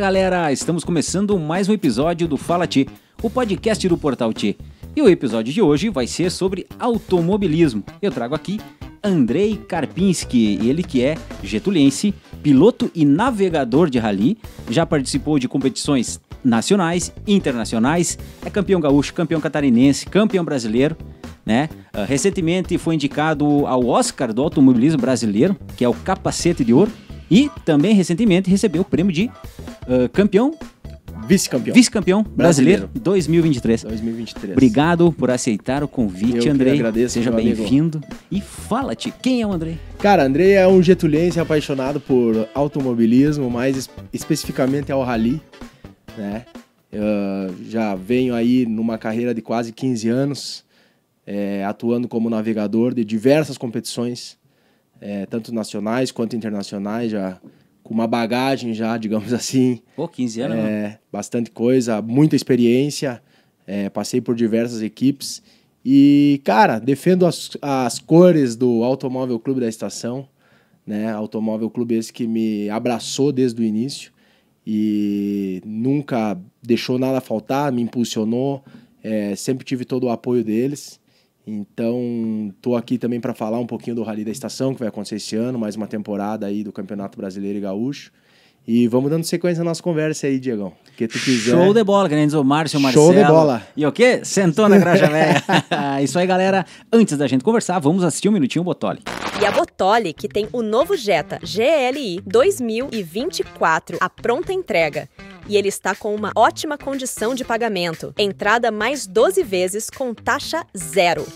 galera, estamos começando mais um episódio do Fala Ti, o podcast do Portal Ti. E o episódio de hoje vai ser sobre automobilismo. Eu trago aqui Andrei Karpinski, ele que é getulense, piloto e navegador de rally, já participou de competições nacionais, internacionais, é campeão gaúcho, campeão catarinense, campeão brasileiro. Né? Ah, recentemente foi indicado ao Oscar do Automobilismo Brasileiro, que é o Capacete de Ouro, e também recentemente recebeu o prêmio de uh, campeão Vice-campeão. Vice-campeão brasileiro, brasileiro 2023. 2023. Obrigado por aceitar o convite, Eu Andrei. agradeço. Seja bem-vindo. E fala-te, quem é o Andrei? Cara, Andrei é um getulense apaixonado por automobilismo, mais especificamente ao rally, né? já venho aí numa carreira de quase 15 anos, é, atuando como navegador de diversas competições, é, tanto nacionais quanto internacionais, já com uma bagagem já, digamos assim. Pô, 15 anos, é, né? Bastante coisa, muita experiência, é, passei por diversas equipes. E, cara, defendo as, as cores do Automóvel Clube da Estação, né? Automóvel Clube esse que me abraçou desde o início e nunca deixou nada faltar, me impulsionou, é, sempre tive todo o apoio deles. Então, tô aqui também para falar um pouquinho do Rally da Estação, que vai acontecer esse ano, mais uma temporada aí do Campeonato Brasileiro e Gaúcho. E vamos dando sequência à nossa conversa aí, Diegão. Que tu quiser. Show de bola, grandes o Márcio Marcelo. Show de bola. E o quê? Sentou na graxa velha. Isso aí, galera. Antes da gente conversar, vamos assistir um minutinho o Botoli. E a Botoli, que tem o novo Jetta GLI 2024, a pronta entrega e ele está com uma ótima condição de pagamento. Entrada mais 12 vezes com taxa zero.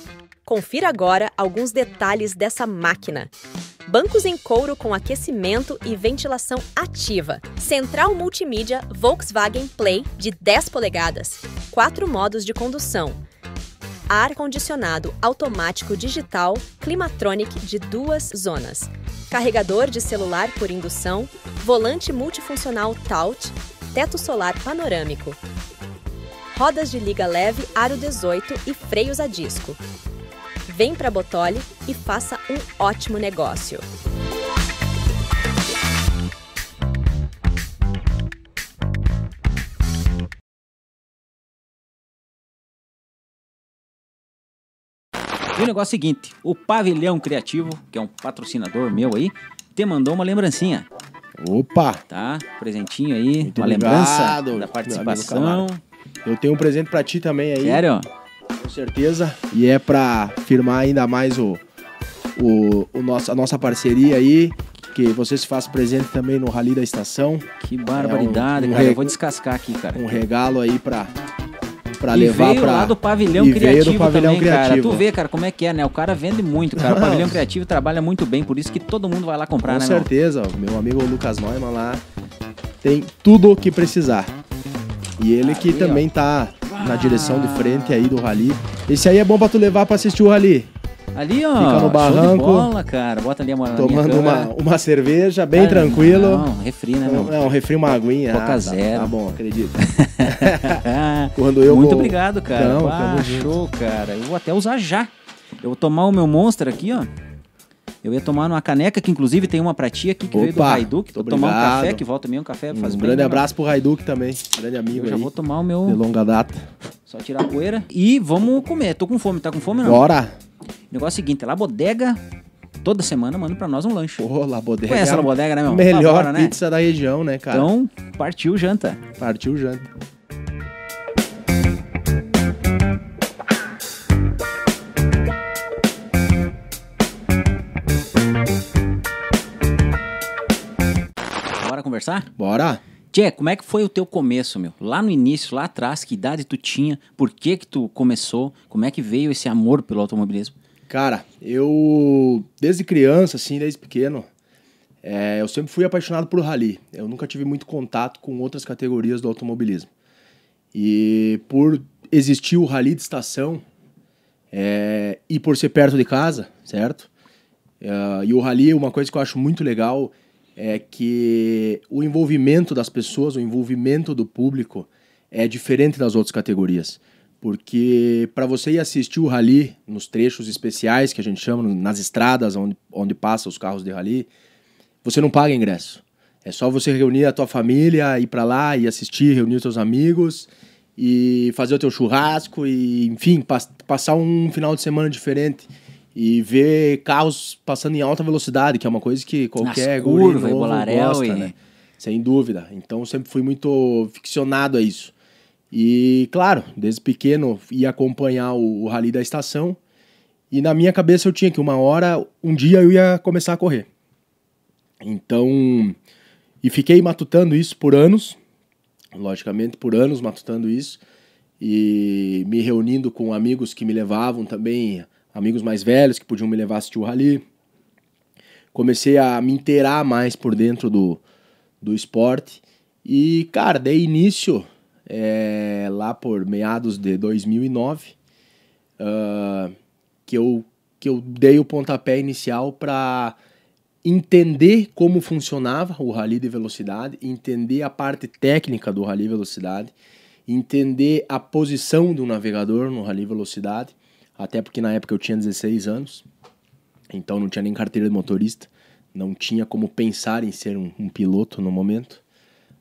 Confira agora alguns detalhes dessa máquina. Bancos em couro com aquecimento e ventilação ativa. Central multimídia Volkswagen Play de 10 polegadas. Quatro modos de condução. Ar-condicionado automático digital Climatronic de duas zonas. Carregador de celular por indução. Volante multifuncional Taut teto solar panorâmico, rodas de liga leve aro 18 e freios a disco. Vem para Botoli e faça um ótimo negócio. E o negócio é o seguinte, o Pavilhão Criativo, que é um patrocinador meu aí, te mandou uma lembrancinha. Opa! Tá? Presentinho aí, Muito uma obrigado, lembrança da participação. Eu tenho um presente para ti também aí. Sério? Com certeza. E é para firmar ainda mais o, o, o nosso, a nossa parceria aí, que você se faz presente também no Rally da Estação. Que barbaridade, é um, um cara. Eu vou descascar aqui, cara. Um regalo aí para para levar veio pra... lá do pavilhão e criativo veio do pavilhão também, criativo. cara. Tu vê, cara, como é que é, né? O cara vende muito, cara. O pavilhão criativo trabalha muito bem, por isso que todo mundo vai lá comprar, Com né? Com certeza, meu? meu amigo Lucas Neumann lá tem tudo o que precisar. E ele aí, que também ó. tá na ah. direção de frente aí do rally. Esse aí é bom para tu levar para assistir o rally. Ali, ó. Fica no barranco. Bola, cara. Bota ali a moral. Tomando uma, uma cerveja, bem cara, ah, tranquilo. Não, refri, né, meu? Não, refri, uma aguinha. Coca ah, tá, zero. Tá, tá bom, acredito. Quando eu Muito vou... obrigado, cara. Não, Pá, ah, show, cara. Eu vou até usar já. Eu vou tomar o meu Monster aqui, ó. Eu ia tomar numa caneca, que inclusive tem uma pra ti aqui que Opa, veio do Raiduque. Vou tomar um café, que volta também um café faz um grande abraço pro Raiduque também, grande amigo Eu já aí, vou tomar o meu... De longa data. Só tirar a poeira. E vamos comer. Tô com fome, tá com fome não? Bora! O negócio é o seguinte, é lá bodega, toda semana manda pra nós um lanche. Pô, La Bodega. Conhece é a La Bodega, né, meu? Melhor Labora, né? pizza da região, né, cara? Então, partiu janta. Partiu janta. conversar? Bora! Tchê, como é que foi o teu começo, meu? Lá no início, lá atrás, que idade tu tinha? Por que que tu começou? Como é que veio esse amor pelo automobilismo? Cara, eu desde criança, assim, desde pequeno, é, eu sempre fui apaixonado por rally. Eu nunca tive muito contato com outras categorias do automobilismo. E por existir o rally de estação é, e por ser perto de casa, certo? É, e o rally, é uma coisa que eu acho muito legal é que o envolvimento das pessoas, o envolvimento do público é diferente das outras categorias. Porque para você ir assistir o rally nos trechos especiais que a gente chama, nas estradas onde, onde passam os carros de rally, você não paga ingresso. É só você reunir a tua família, ir para lá e assistir, reunir os seus amigos e fazer o teu churrasco e, enfim, passar um final de semana diferente e ver carros passando em alta velocidade, que é uma coisa que qualquer curva, guri gosta, e... né? Sem dúvida. Então sempre fui muito ficcionado a isso. E claro, desde pequeno ia acompanhar o, o rally da estação e na minha cabeça eu tinha que uma hora, um dia eu ia começar a correr. Então, e fiquei matutando isso por anos, logicamente por anos matutando isso e me reunindo com amigos que me levavam também amigos mais velhos que podiam me levar a assistir o rally. Comecei a me inteirar mais por dentro do, do esporte. E, cara, dei início é, lá por meados de 2009, uh, ah, que, eu, que eu dei o pontapé inicial para entender como funcionava o rally de velocidade, entender a parte técnica do rally velocidade, entender a posição do navegador no rally velocidade até porque na época eu tinha 16 anos, então não tinha nem carteira de motorista, não tinha como pensar em ser um, um piloto no momento,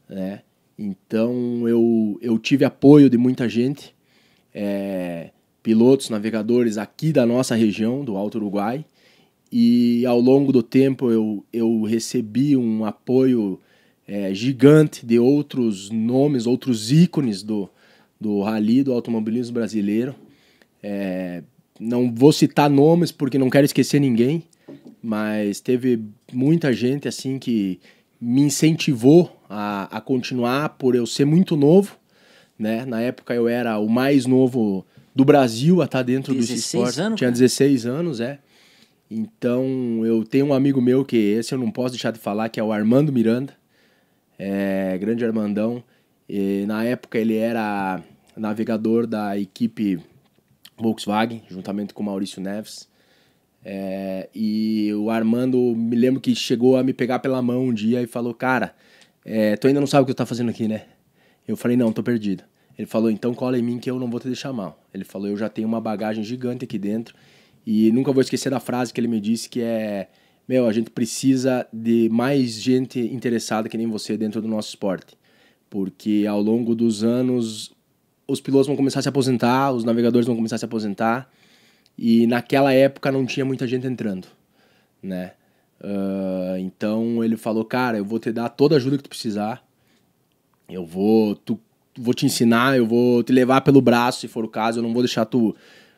né? Então eu, eu tive apoio de muita gente, é, pilotos, navegadores aqui da nossa região, do Alto Uruguai, e ao longo do tempo eu, eu recebi um apoio é, gigante de outros nomes, outros ícones do, do rally, do automobilismo brasileiro, é, não vou citar nomes porque não quero esquecer ninguém, mas teve muita gente assim que me incentivou a, a continuar por eu ser muito novo, né? Na época eu era o mais novo do Brasil a estar tá dentro do esporte. Anos, Tinha 16 né? anos, é. Então eu tenho um amigo meu que esse eu não posso deixar de falar, que é o Armando Miranda, é, grande Armandão. E, na época ele era navegador da equipe Volkswagen, juntamente com o Maurício Neves. É, e o Armando, me lembro que chegou a me pegar pela mão um dia e falou: Cara, é, tu ainda não sabe o que tu tá fazendo aqui, né? Eu falei: Não, tô perdido. Ele falou: Então cola em mim que eu não vou te deixar mal. Ele falou: Eu já tenho uma bagagem gigante aqui dentro. E nunca vou esquecer da frase que ele me disse: Que é, Meu, a gente precisa de mais gente interessada que nem você dentro do nosso esporte. Porque ao longo dos anos os pilotos vão começar a se aposentar, os navegadores vão começar a se aposentar. E naquela época não tinha muita gente entrando, né? Uh, então ele falou, cara, eu vou te dar toda a ajuda que tu precisar. Eu vou, tu, vou te ensinar, eu vou te levar pelo braço, se for o caso, eu não vou deixar tu,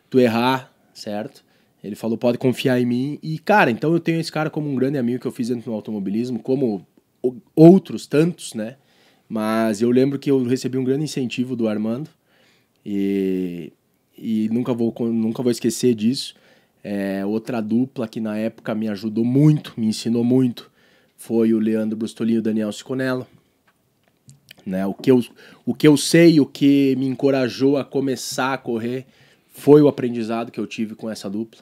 tu errar, certo? Ele falou, pode confiar em mim. E, cara, então eu tenho esse cara como um grande amigo que eu fiz dentro do automobilismo, como outros tantos, né? Mas eu lembro que eu recebi um grande incentivo do Armando e, e nunca, vou, nunca vou esquecer disso. É, outra dupla que na época me ajudou muito, me ensinou muito, foi o Leandro Brustolinho e o Daniel Siconello. Né? O, que eu, o que eu sei, o que me encorajou a começar a correr foi o aprendizado que eu tive com essa dupla,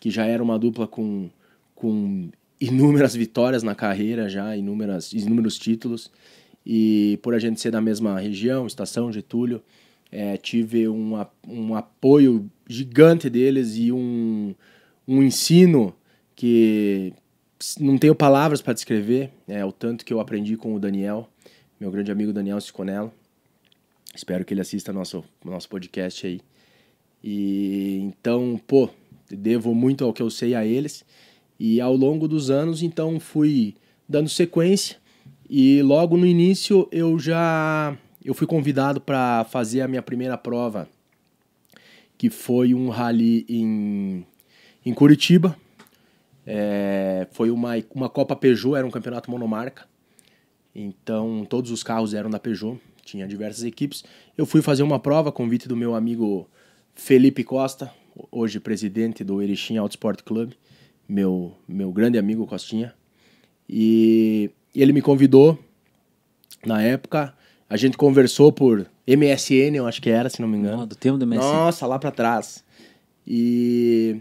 que já era uma dupla com, com inúmeras vitórias na carreira, já inúmeras, inúmeros títulos. E por a gente ser da mesma região, estação de é, tive um, um apoio gigante deles e um, um ensino que não tenho palavras para descrever, é, o tanto que eu aprendi com o Daniel, meu grande amigo Daniel Ciconello. Espero que ele assista nosso nosso podcast aí. E então, pô, devo muito ao que eu sei a eles. E ao longo dos anos, então, fui dando sequência e logo no início eu já eu fui convidado para fazer a minha primeira prova, que foi um rally em, em Curitiba. É, foi uma, uma Copa Peugeot, era um campeonato monomarca. Então todos os carros eram da Peugeot, tinha diversas equipes. Eu fui fazer uma prova, convite do meu amigo Felipe Costa, hoje presidente do Erechim Sport Club, meu, meu grande amigo Costinha. E e ele me convidou na época. A gente conversou por MSN, eu acho que era, se não me engano. Oh, do tempo do MSN. Nossa, lá para trás. E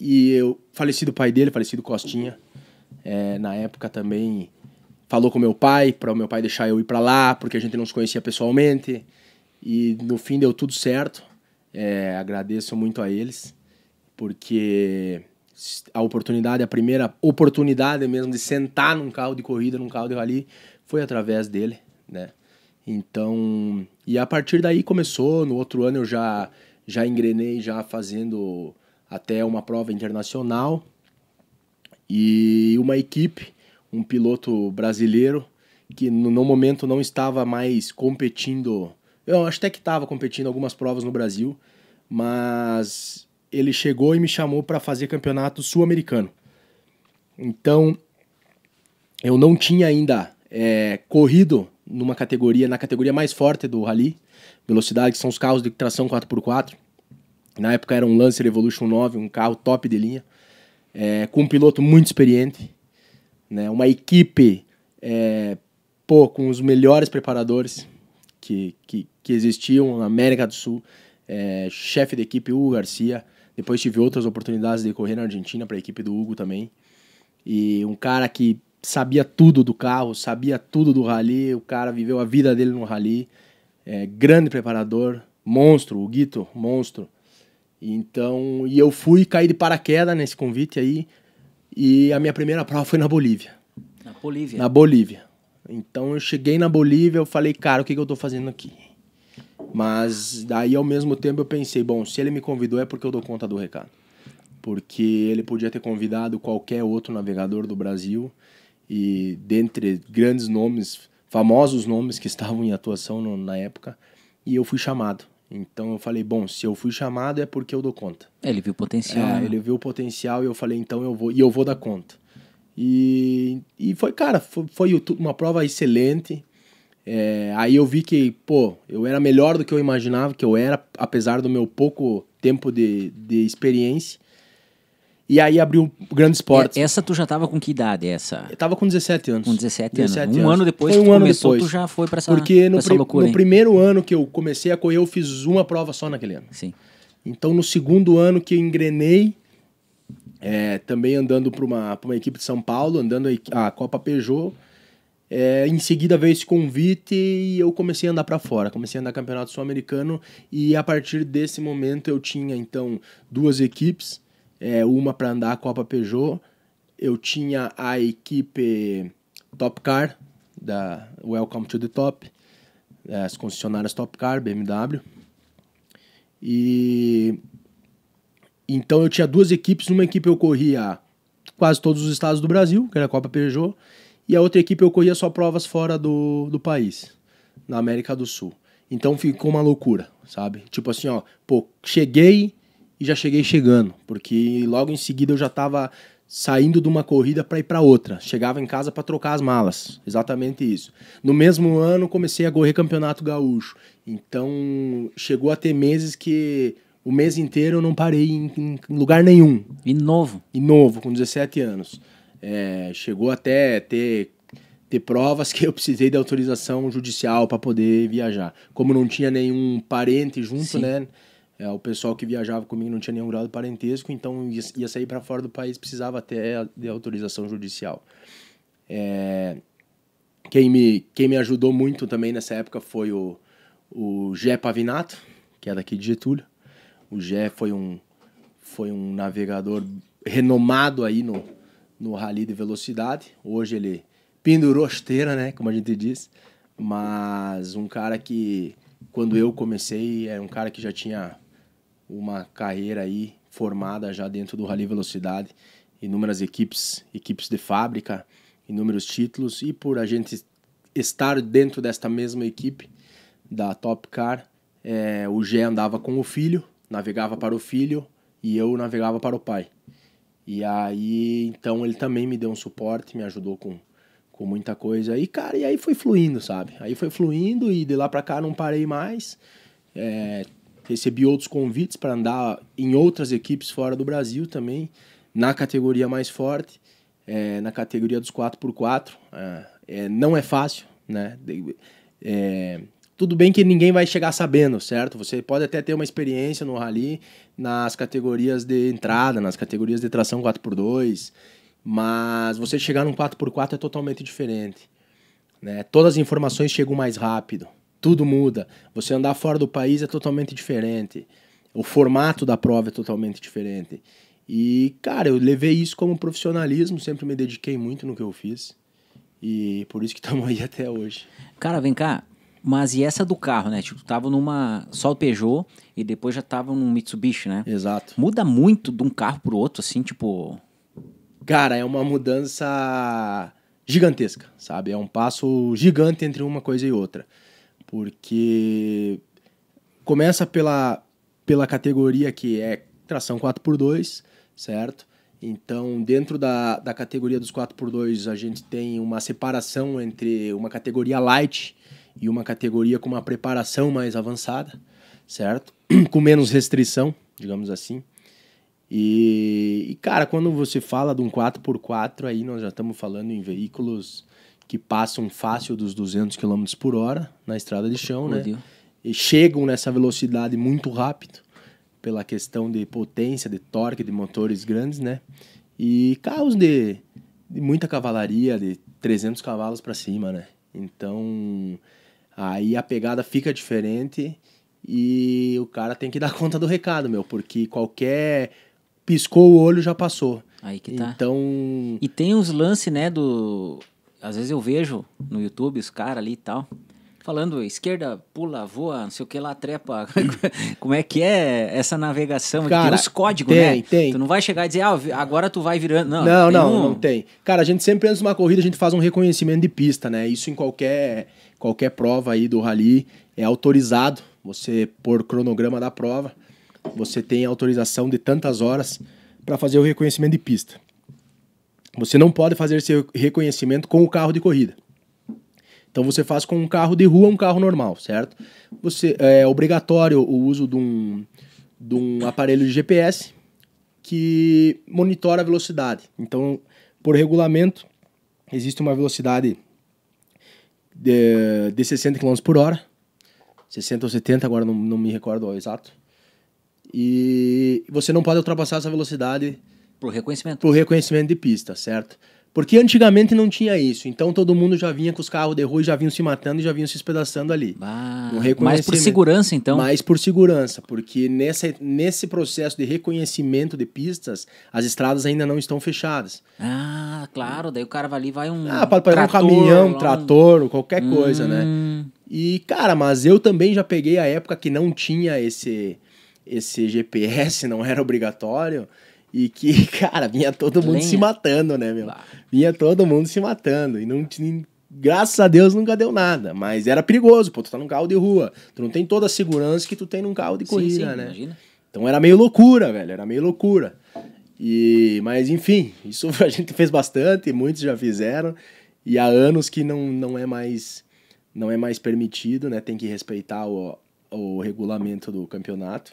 e eu falecido pai dele, falecido Costinha, é, na época também falou com meu pai para o meu pai deixar eu ir para lá, porque a gente não se conhecia pessoalmente. E no fim deu tudo certo. É, agradeço muito a eles, porque a oportunidade, a primeira oportunidade mesmo de sentar num carro de corrida, num carro de rally, foi através dele, né? Então, e a partir daí começou, no outro ano eu já já engrenei já fazendo até uma prova internacional e uma equipe, um piloto brasileiro que no momento não estava mais competindo. Eu acho até que estava competindo algumas provas no Brasil, mas ele chegou e me chamou para fazer campeonato sul-americano. Então, eu não tinha ainda é, corrido numa categoria, na categoria mais forte do rally, velocidade, que são os carros de tração 4x4. Na época era um Lancer Evolution 9, um carro top de linha, é, com um piloto muito experiente, né, uma equipe é, pô, com os melhores preparadores que, que, que existiam na América do Sul, é, chefe de equipe Hugo Garcia, depois tive outras oportunidades de correr na Argentina para a equipe do Hugo também. E um cara que sabia tudo do carro, sabia tudo do rally, o cara viveu a vida dele no rally. É, grande preparador, monstro, o Guito, monstro. Então, e eu fui cair de paraquedas nesse convite aí. E a minha primeira prova foi na Bolívia. Na Bolívia? Na Bolívia. Então eu cheguei na Bolívia, eu falei, cara, o que, que eu tô fazendo aqui? Mas daí ao mesmo tempo eu pensei, bom, se ele me convidou é porque eu dou conta do recado. Porque ele podia ter convidado qualquer outro navegador do Brasil e dentre grandes nomes, famosos nomes que estavam em atuação no, na época, e eu fui chamado. Então eu falei, bom, se eu fui chamado é porque eu dou conta. É, ele viu o potencial. É, né? ele viu o potencial e eu falei, então eu vou, e eu vou dar conta. E, e foi, cara, foi, foi uma prova excelente. É, aí eu vi que, pô, eu era melhor do que eu imaginava que eu era, apesar do meu pouco tempo de, de experiência. E aí abriu o Grande esporte é, Essa tu já tava com que idade, essa? Eu tava com 17 anos. Com 17, 17 anos. Um ano depois foi um que tu ano começou, depois. tu já foi pra essa Porque no, essa loucura, no primeiro ano que eu comecei a correr, eu fiz uma prova só naquele ano. Sim. Então no segundo ano que eu engrenei, é, também andando para uma, uma equipe de São Paulo, andando a Copa Peugeot, é, em seguida veio esse convite e eu comecei a andar para fora, comecei a andar campeonato sul-americano e a partir desse momento eu tinha então duas equipes, é, uma para andar a Copa Peugeot, eu tinha a equipe Top Car da Welcome to the Top, é, as concessionárias Top Car, BMW. E então eu tinha duas equipes, uma equipe eu corria quase todos os estados do Brasil, que era a Copa Peugeot, e a outra equipe eu corria só provas fora do, do país, na América do Sul. Então ficou uma loucura, sabe? Tipo assim, ó, pô, cheguei e já cheguei chegando, porque logo em seguida eu já tava saindo de uma corrida para ir para outra. Chegava em casa para trocar as malas, exatamente isso. No mesmo ano comecei a correr campeonato gaúcho. Então chegou a ter meses que o mês inteiro eu não parei em, em lugar nenhum. E novo. E novo, com 17 anos. É, chegou até ter, ter provas que eu precisei de autorização judicial para poder viajar. Como não tinha nenhum parente junto, Sim. né? É, o pessoal que viajava comigo não tinha nenhum grau de parentesco, então ia, ia sair para fora do país, precisava até de autorização judicial. É, quem, me, quem me ajudou muito também nessa época foi o, o Gé Pavinato, que é daqui de Getúlio. O Gé foi um, foi um navegador renomado aí no, no rally de velocidade. Hoje ele pendurou a esteira, né? Como a gente diz. Mas um cara que, quando eu comecei, era é um cara que já tinha uma carreira aí formada já dentro do Rally Velocidade, inúmeras equipes, equipes de fábrica, inúmeros títulos e por a gente estar dentro desta mesma equipe da Top Car, é, o Gé andava com o filho, navegava para o filho e eu navegava para o pai. E aí, então, ele também me deu um suporte, me ajudou com, com muita coisa. E, cara, e aí foi fluindo, sabe? Aí foi fluindo e de lá pra cá não parei mais. É, recebi outros convites para andar em outras equipes fora do Brasil também, na categoria mais forte, é, na categoria dos 4x4. É, é, não é fácil, né? É, tudo bem que ninguém vai chegar sabendo, certo? Você pode até ter uma experiência no rally nas categorias de entrada, nas categorias de tração 4x2, mas você chegar num 4x4 é totalmente diferente. Né? Todas as informações chegam mais rápido, tudo muda. Você andar fora do país é totalmente diferente. O formato da prova é totalmente diferente. E, cara, eu levei isso como profissionalismo, sempre me dediquei muito no que eu fiz. E por isso que estamos aí até hoje. Cara, vem cá, mas e essa do carro, né? Tipo, tava numa só o Peugeot e depois já tava num Mitsubishi, né? Exato. Muda muito de um carro pro outro, assim, tipo. Cara, é uma mudança gigantesca, sabe? É um passo gigante entre uma coisa e outra. Porque começa pela, pela categoria que é tração 4x2, certo? Então, dentro da, da categoria dos 4x2, a gente tem uma separação entre uma categoria light e uma categoria com uma preparação mais avançada, certo? com menos restrição, digamos assim. E, e, cara, quando você fala de um 4x4, aí nós já estamos falando em veículos que passam fácil dos 200 km por hora na estrada de chão, né? E chegam nessa velocidade muito rápido, pela questão de potência, de torque, de motores grandes, né? E carros de, de muita cavalaria, de 300 cavalos para cima, né? Então, Aí a pegada fica diferente e o cara tem que dar conta do recado, meu, porque qualquer piscou o olho já passou. Aí que tá. Então. E tem uns lances, né, do. Às vezes eu vejo no YouTube os caras ali e tal falando esquerda, pula, voa, não sei o que lá, trepa. Como é que é essa navegação? Cara, né? tem os códigos, tem, né? Tem. Tu não vai chegar e dizer, ah, agora tu vai virando. Não, não, não tem, um... não, tem. Cara, a gente sempre antes de uma corrida, a gente faz um reconhecimento de pista, né? Isso em qualquer, qualquer prova aí do rally é autorizado. Você por cronograma da prova, você tem autorização de tantas horas para fazer o reconhecimento de pista. Você não pode fazer esse reconhecimento com o carro de corrida. Então você faz com um carro de rua, um carro normal, certo? Você é, é obrigatório o uso de um, de um aparelho de GPS que monitora a velocidade. Então, por regulamento, existe uma velocidade de, de 60 km por hora, 60 ou 70, agora não, não me recordo ao exato. E você não pode ultrapassar essa velocidade. Por reconhecimento. Por reconhecimento de pista, certo? Porque antigamente não tinha isso. Então todo mundo já vinha com os carros de rua e já vinham se matando e já vinham se espedaçando ali. Ah, mas por segurança, então? Mais por segurança, porque nessa, nesse processo de reconhecimento de pistas, as estradas ainda não estão fechadas. Ah, claro. Daí o cara vai ali vai um. Ah, pode pegar um caminhão, um trator, qualquer hum... coisa, né? Hum. E, cara, mas eu também já peguei a época que não tinha esse, esse GPS, não era obrigatório. E que, cara, vinha todo mundo Lenha. se matando, né, meu? Vinha todo mundo se matando. E não tinha. Graças a Deus nunca deu nada, mas era perigoso, pô, tu tá num carro de rua, tu não tem toda a segurança que tu tem num carro de corrida, sim, sim, né? Imagina. Então era meio loucura, velho, era meio loucura. E, mas enfim, isso a gente fez bastante, muitos já fizeram, e há anos que não, não é mais não é mais permitido, né? Tem que respeitar o, o regulamento do campeonato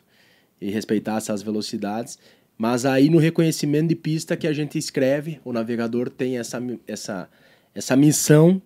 e respeitar essas velocidades. Mas aí no reconhecimento de pista que a gente escreve, o navegador tem essa, essa, essa missão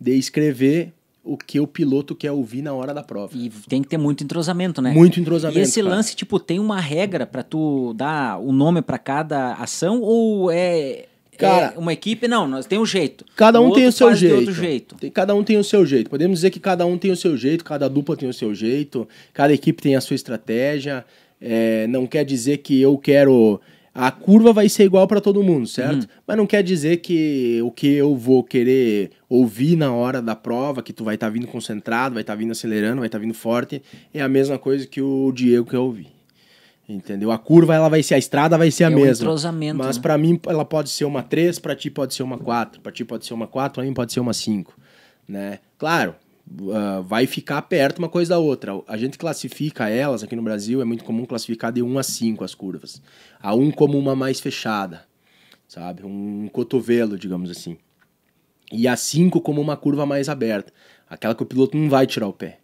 de escrever o que o piloto quer ouvir na hora da prova. E tem que ter muito entrosamento, né? Muito entrosamento. E esse cara. lance, tipo, tem uma regra para tu dar o um nome para cada ação ou é Cara, é uma equipe não, nós tem um jeito. Cada um o tem o seu jeito. jeito. Tem, cada um tem o seu jeito. Podemos dizer que cada um tem o seu jeito, cada dupla tem o seu jeito, cada equipe tem a sua estratégia. É, não quer dizer que eu quero. A curva vai ser igual para todo mundo, certo? Uhum. Mas não quer dizer que o que eu vou querer ouvir na hora da prova, que tu vai estar tá vindo concentrado, vai estar tá vindo acelerando, vai estar tá vindo forte, é a mesma coisa que o Diego quer ouvir. Entendeu? A curva ela vai ser a estrada vai ser a é mesma. Um mas né? para mim ela pode ser uma 3, para ti pode ser uma 4, para ti pode ser uma 4, para mim pode ser uma 5, né? Claro, uh, vai ficar perto uma coisa da outra. A gente classifica elas aqui no Brasil, é muito comum classificar de 1 a 5 as curvas. A 1 como uma mais fechada, sabe? Um cotovelo, digamos assim. E a 5 como uma curva mais aberta, aquela que o piloto não vai tirar o pé.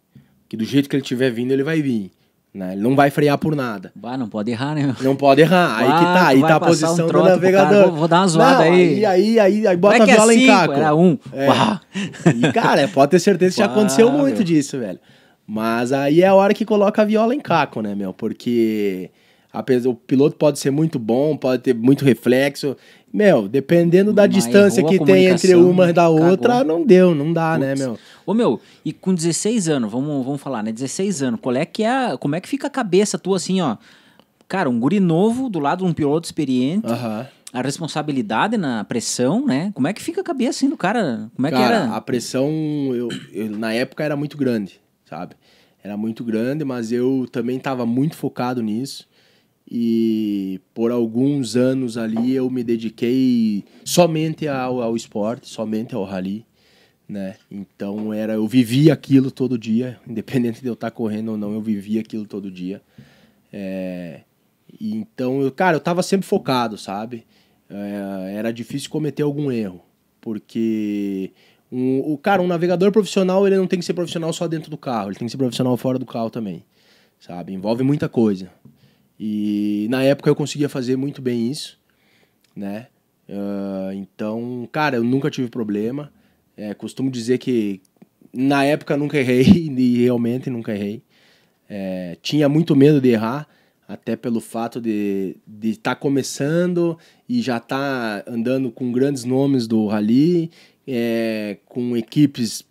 Que do jeito que ele estiver vindo, ele vai vir. Né? Ele não vai frear por nada. Bah, não pode errar, né? Não pode errar. Bah, aí que tá, aí tá a posição um do navegador. vou, vou, dar uma zoada não, aí. aí. Aí, aí, aí, bota é a é viola é cinco, em caco. Era um. É. Bah. E, cara, é, pode ter certeza que bah, já aconteceu muito meu. disso, velho. Mas aí é a hora que coloca a viola em caco, né, meu? Porque a, o piloto pode ser muito bom, pode ter muito reflexo, meu, dependendo da Mas distância que tem entre uma e né? da outra, não deu, não dá, né, meu? Ô, meu, e com 16 anos, vamos, vamos falar, né? 16 anos, qual é que é, como é que fica a cabeça tua assim, ó? Cara, um guri novo do lado de um piloto experiente. Uh -huh a responsabilidade na pressão, né? Como é que fica a cabeça assim do cara? Como é cara, que era? A pressão, eu, eu, na época era muito grande, sabe? Era muito grande, mas eu também estava muito focado nisso. E por alguns anos ali eu me dediquei somente ao, ao esporte, somente ao rally, né? Então era, eu vivia aquilo todo dia, independente de eu estar correndo ou não, eu vivia aquilo todo dia. É, então, eu, cara, eu estava sempre focado, sabe? É, era difícil cometer algum erro, porque um, o cara, um navegador profissional, ele não tem que ser profissional só dentro do carro, ele tem que ser profissional fora do carro também, sabe? Envolve muita coisa. E na época eu conseguia fazer muito bem isso, né? Uh, então, cara, eu nunca tive problema. É, costumo dizer que na época nunca errei, e realmente nunca errei. É, tinha muito medo de errar, até pelo fato de estar tá começando e já estar tá andando com grandes nomes do rally, é, com equipes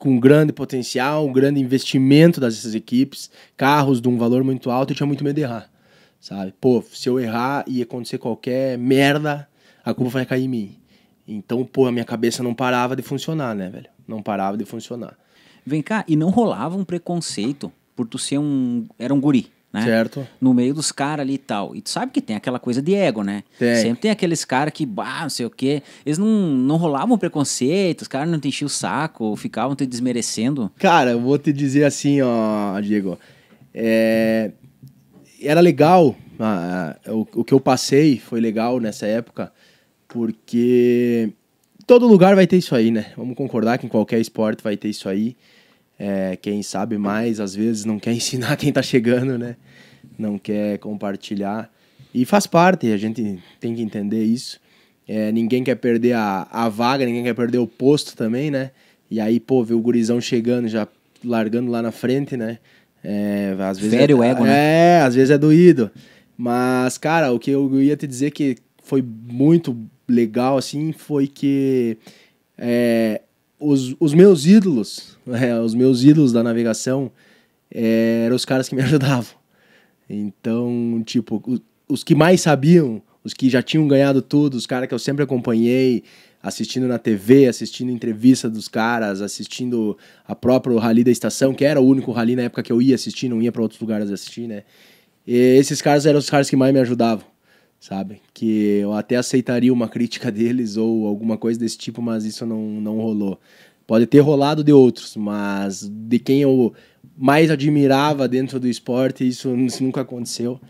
com grande potencial, um grande investimento dessas equipes, carros de um valor muito alto, eu tinha muito medo de errar, sabe? Pô, se eu errar e acontecer qualquer merda, a culpa vai cair em mim. Então, pô, a minha cabeça não parava de funcionar, né, velho? Não parava de funcionar. Vem cá, e não rolava um preconceito por tu ser um... era um guri? né? Certo. No meio dos caras ali e tal. E tu sabe que tem aquela coisa de ego, né? Tem. Sempre tem aqueles caras que, bah, não sei o quê. Eles não, não rolavam preconceito, os caras não te enchiam o saco, ficavam te desmerecendo. Cara, eu vou te dizer assim, ó, Diego. É... Era legal, ah, ah, o, o que eu passei foi legal nessa época, porque todo lugar vai ter isso aí, né? Vamos concordar que em qualquer esporte vai ter isso aí. É, quem sabe mais, às vezes, não quer ensinar quem está chegando, né? Não quer compartilhar. E faz parte, a gente tem que entender isso. É, ninguém quer perder a, a vaga, ninguém quer perder o posto também, né? E aí, pô, ver o gurizão chegando, já largando lá na frente, né? É, às vezes Fere é, o ego, né? É, às vezes é doído. Mas, cara, o que eu ia te dizer que foi muito legal, assim, foi que é, os, os meus ídolos, né, os meus ídolos da navegação é, eram os caras que me ajudavam. Então, tipo, os, os que mais sabiam, os que já tinham ganhado tudo, os caras que eu sempre acompanhei, assistindo na TV, assistindo entrevista dos caras, assistindo a própria rally da estação, que era o único rally na época que eu ia assistir, não ia para outros lugares assistir, né? E esses caras eram os caras que mais me ajudavam sabe? Que eu até aceitaria uma crítica deles ou alguma coisa desse tipo, mas isso não, não rolou. Pode ter rolado de outros, mas de quem eu mais admirava dentro do esporte, isso, isso nunca aconteceu.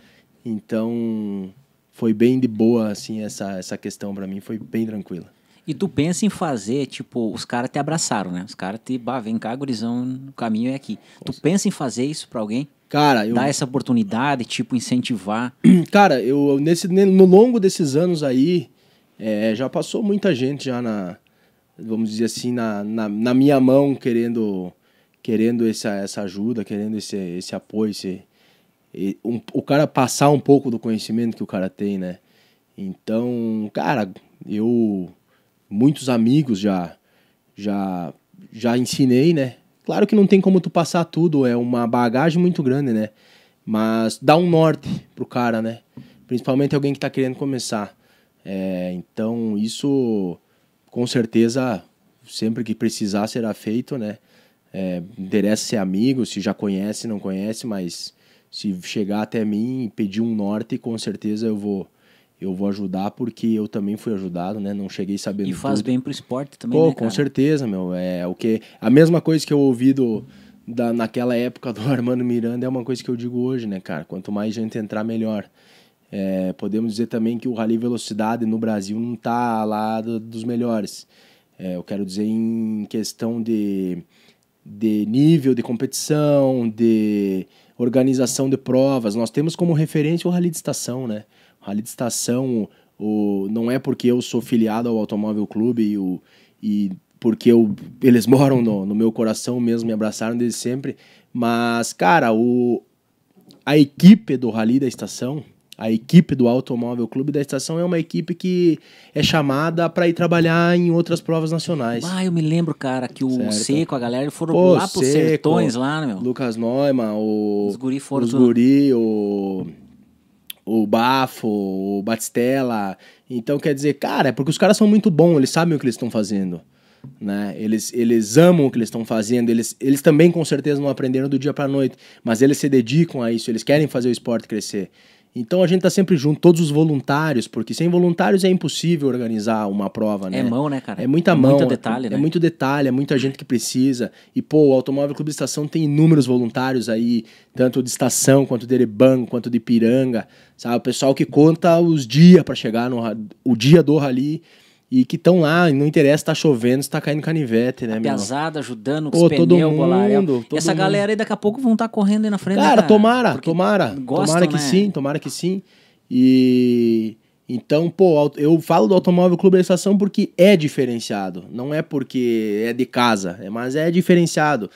Então, foi bem de boa, assim, essa, essa questão para mim, foi bem tranquila. E tu pensa em fazer, tipo, os caras te abraçaram, né? Os caras te, bah, vem cá, gurizão, o caminho é aqui. Com tu pensa em fazer isso para alguém? Cara, eu... Dar essa oportunidade, tipo, incentivar? Cara, eu, nesse, no longo desses anos aí, é, já passou muita gente já na, vamos dizer assim, na, na, na minha mão, querendo querendo essa, essa ajuda, querendo esse, esse apoio, esse, um, o cara passar um pouco do conhecimento que o cara tem, né? Então, cara, eu muitos amigos já já já ensinei, né? Claro que não tem como tu passar tudo, é uma bagagem muito grande, né? Mas dá um norte pro cara, né? Principalmente alguém que está querendo começar. É, então isso com certeza sempre que precisar será feito, né? É, interessa ser amigo, se já conhece, não conhece, mas se chegar até mim e pedir um norte, com certeza eu vou eu vou ajudar porque eu também fui ajudado, né? Não cheguei sabendo E faz tudo. bem pro esporte também, Pô, né, com certeza, meu. É o que a mesma coisa que eu ouvi do, da, naquela época do Armando Miranda é uma coisa que eu digo hoje, né, cara? Quanto mais gente entrar, melhor. É, podemos dizer também que o Rally Velocidade no Brasil não tá lá do, dos melhores. É, eu quero dizer em questão de, de nível de competição, de organização de provas. Nós temos como referência o Rally de Estação, né? Rally de estação, o, não é porque eu sou filiado ao Automóvel Clube e, o, e porque eu, eles moram no, no meu coração mesmo, me abraçaram desde sempre. Mas, cara, o, a equipe do Rally da Estação, a equipe do Automóvel Clube da Estação é uma equipe que é chamada para ir trabalhar em outras provas nacionais. Ah, eu me lembro, cara, que o certo. Seco, a galera foram Pô, lá pros Seco, sertões lá, né, meu. Lucas Neumann, o os guri foram os guri, o o Bafo, o Batistella. Então, quer dizer, cara, é porque os caras são muito bons, eles sabem o que eles estão fazendo. Né? Eles, eles amam o que eles estão fazendo, eles, eles também com certeza não aprenderam do dia para noite, mas eles se dedicam a isso, eles querem fazer o esporte crescer. Então a gente tá sempre junto, todos os voluntários, porque sem voluntários é impossível organizar uma prova, é né? É mão, né, cara? É muita é mão. Muito é detalhe, é, né? é muito detalhe, é muita gente que precisa. E, pô, o Automóvel Clube de Estação tem inúmeros voluntários aí, tanto de estação, quanto de Erebango, quanto de Piranga, sabe? O pessoal que conta os dias para chegar no o dia do rally e que estão lá, não interessa se tá chovendo, se tá caindo canivete, né, tá meu? Piazada ajudando com Pô, os todo mundo, todo Essa mundo. galera aí daqui a pouco vão estar tá correndo aí na frente. Né, cara, da... tomara, Porque tomara. Gostam, tomara que né? sim, tomara que sim. E então, pô, eu falo do Automóvel Clube da Estação porque é diferenciado, não é porque é de casa, é, mas é diferenciado.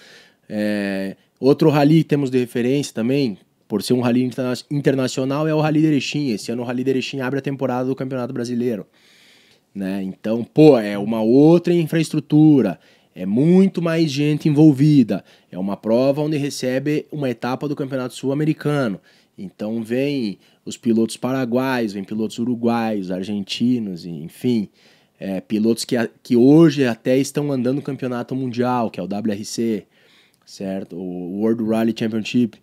É... Outro rally que temos de referência também, por ser um rally interna internacional, é o Rally de Erechim. Esse ano o Rally de Erechim abre a temporada do Campeonato Brasileiro. Né? Então, pô, é uma outra infraestrutura, é muito mais gente envolvida, é uma prova onde recebe uma etapa do Campeonato Sul-Americano. Então, vem os pilotos paraguaios, vem pilotos uruguaios, argentinos, enfim, é, pilotos que, que hoje até estão andando no Campeonato Mundial, que é o WRC, certo? O World Rally Championship.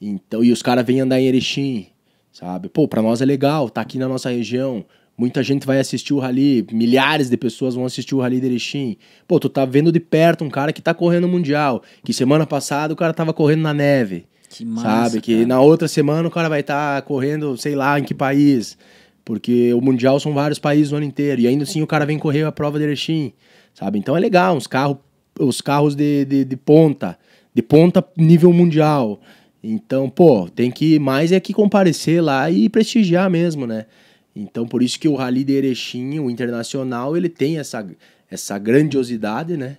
Então, e os caras vêm andar em Erechim, sabe? Pô, pra nós é legal, tá aqui na nossa região, Muita gente vai assistir o rally, milhares de pessoas vão assistir o rally de Erechim. Pô, tu tá vendo de perto um cara que tá correndo mundial, que semana passada o cara tava correndo na neve. Que massa, sabe que cara. na outra semana o cara vai estar tá correndo, sei lá, em que país. Porque o mundial são vários países o ano inteiro e ainda assim o cara vem correr a prova de Erechim, sabe? Então é legal, os carros, os carros de, de, de ponta, de ponta nível mundial. Então, pô, tem que mais é que comparecer lá e prestigiar mesmo, né? Então, por isso que o Rally de Erechim, o internacional, ele tem essa, essa grandiosidade, né?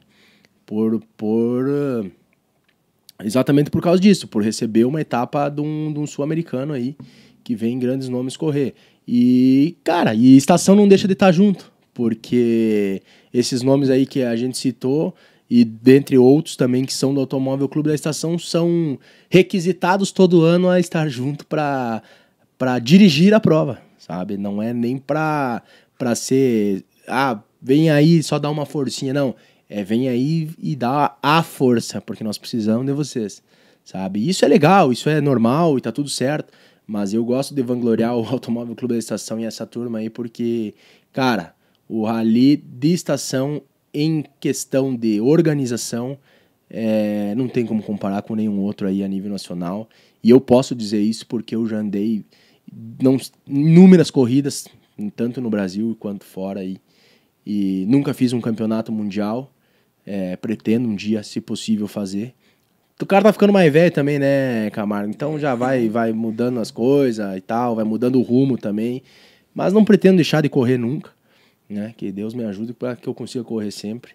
Por, por ah, exatamente por causa disso, por receber uma etapa de um, um sul-americano aí que vem grandes nomes correr. E, cara, e estação não deixa de estar junto, porque esses nomes aí que a gente citou e dentre outros também que são do Automóvel Clube da Estação são requisitados todo ano a estar junto para dirigir a prova sabe? Não é nem pra, pra ser, ah, vem aí, só dar uma forcinha, não. É, vem aí e dá a força, porque nós precisamos de vocês, sabe? Isso é legal, isso é normal e tá tudo certo, mas eu gosto de vangloriar o Automóvel Clube da Estação e essa turma aí, porque, cara, o rally de estação em questão de organização é, não tem como comparar com nenhum outro aí a nível nacional. E eu posso dizer isso porque eu já andei não, inúmeras corridas, tanto no Brasil quanto fora. E, e nunca fiz um campeonato mundial. É, pretendo um dia, se possível, fazer. O cara tá ficando mais velho também, né, Camargo? Então já vai, vai mudando as coisas e tal, vai mudando o rumo também. Mas não pretendo deixar de correr nunca, né? Que Deus me ajude para que eu consiga correr sempre.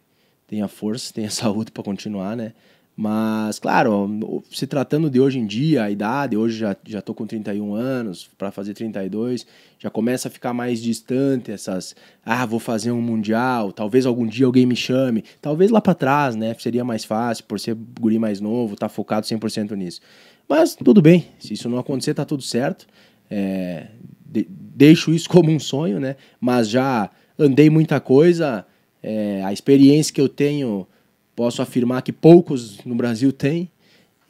Tenha força, tenha saúde para continuar, né? Mas, claro, se tratando de hoje em dia, a idade, hoje já, já tô com 31 anos, para fazer 32, já começa a ficar mais distante essas, ah, vou fazer um mundial, talvez algum dia alguém me chame, talvez lá para trás, né, seria mais fácil, por ser guri mais novo, tá focado 100% nisso. Mas tudo bem, se isso não acontecer, tá tudo certo. É, de, deixo isso como um sonho, né, mas já andei muita coisa, é, a experiência que eu tenho Posso afirmar que poucos no Brasil têm.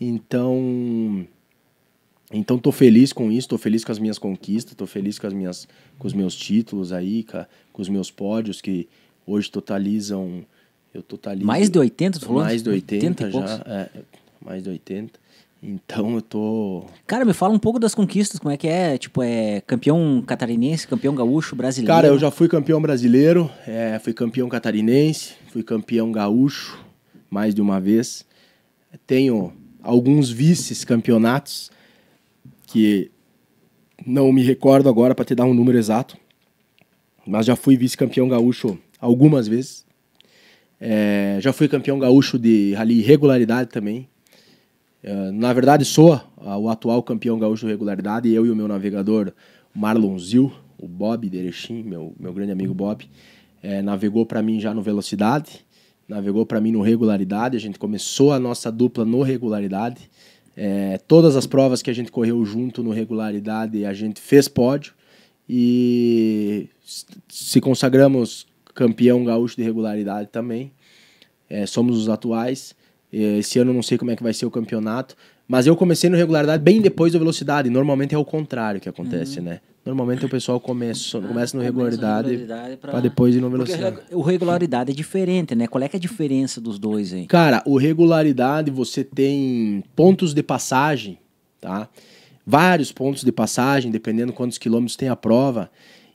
Então, então tô feliz com isso, tô feliz com as minhas conquistas, tô feliz com as minhas com os meus títulos aí, com os meus pódios que hoje totalizam eu totalizo Mais de 80, tu falou? Mais de 80, 80 já, é, mais de 80. Então eu tô. Cara, me fala um pouco das conquistas, como é que é? Tipo, é campeão catarinense, campeão gaúcho, brasileiro? Cara, eu já fui campeão brasileiro, é, fui campeão catarinense, fui campeão gaúcho, mais de uma vez. Tenho alguns vices-campeonatos que não me recordo agora para te dar um número exato, mas já fui vice-campeão gaúcho algumas vezes. É, já fui campeão gaúcho de rally regularidade também. É, na verdade, sou o atual campeão gaúcho de regularidade, eu e o meu navegador Marlon Zil, o Bob Derechim, meu, meu grande amigo Bob, é, navegou para mim já no Velocidade navegou para mim no regularidade, a gente começou a nossa dupla no regularidade. É, todas as provas que a gente correu junto no regularidade, a gente fez pódio e se consagramos campeão gaúcho de regularidade também. É, somos os atuais. É, esse ano não sei como é que vai ser o campeonato, mas eu comecei no regularidade bem depois da velocidade. Normalmente é o contrário que acontece, uhum. né? Normalmente o pessoal começa, ah, começa no regularidade, regularidade para depois ir no velocidade. Porque o regularidade é diferente, né? Qual é, é, a diferença dos dois aí? Cara, o regularidade você tem pontos de passagem, tá? Vários pontos de passagem, dependendo quantos quilômetros tem a prova,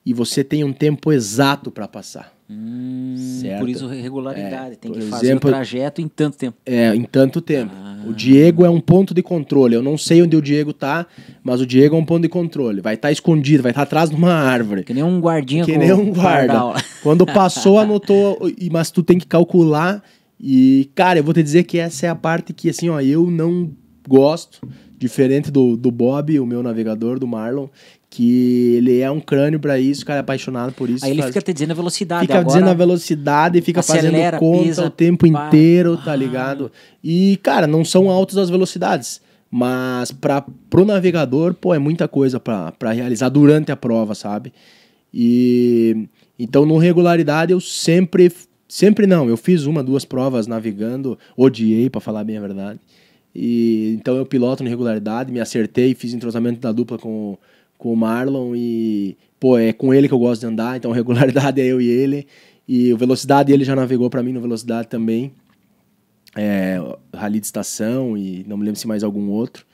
e você tem um tempo exato para passar. Hum, por isso regularidade, é, tem que exemplo, fazer o trajeto em tanto tempo. É, em tanto tempo. Ah. O Diego é um ponto de controle. Eu não sei onde o Diego tá, mas o Diego é um ponto de controle. Vai estar tá escondido, vai estar tá atrás de uma árvore. Que nem um guardinha Que nem um guarda. Pardal. Quando passou, anotou, mas tu tem que calcular. E, cara, eu vou te dizer que essa é a parte que, assim, ó, eu não gosto. Diferente do, do Bob, o meu navegador, do Marlon, que ele é um crânio para isso, cara, é apaixonado por isso. Aí ele faz... fica te dizendo a velocidade. Fica Agora, dizendo a velocidade, e fica acelera, fazendo conta o tempo inteiro, tá ligado? E, cara, não são altas as velocidades, mas para pro navegador, pô, é muita coisa para realizar durante a prova, sabe? E então, no regularidade, eu sempre, sempre não, eu fiz uma, duas provas navegando, odiei, para falar bem a verdade. E então eu piloto na regularidade, me acertei, fiz entrosamento da dupla com o com o Marlon e, pô, é com ele que eu gosto de andar, então regularidade é eu e ele. E o Velocidade, ele já navegou para mim no Velocidade também. É, rally de estação e não me lembro se mais algum outro.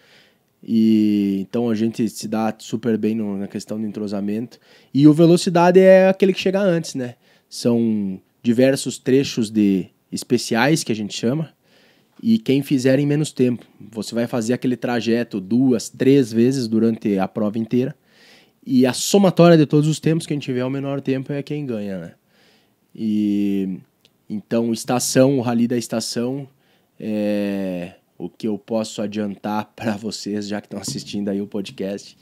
E então a gente se dá super bem no, na questão do entrosamento. E o Velocidade é aquele que chega antes, né? São diversos trechos de especiais que a gente chama, e quem fizer em menos tempo. Você vai fazer aquele trajeto duas, três vezes durante a prova inteira e a somatória de todos os tempos, quem tiver o menor tempo é quem ganha, né? E então estação, o rally da estação é o que eu posso adiantar para vocês, já que estão assistindo aí o podcast,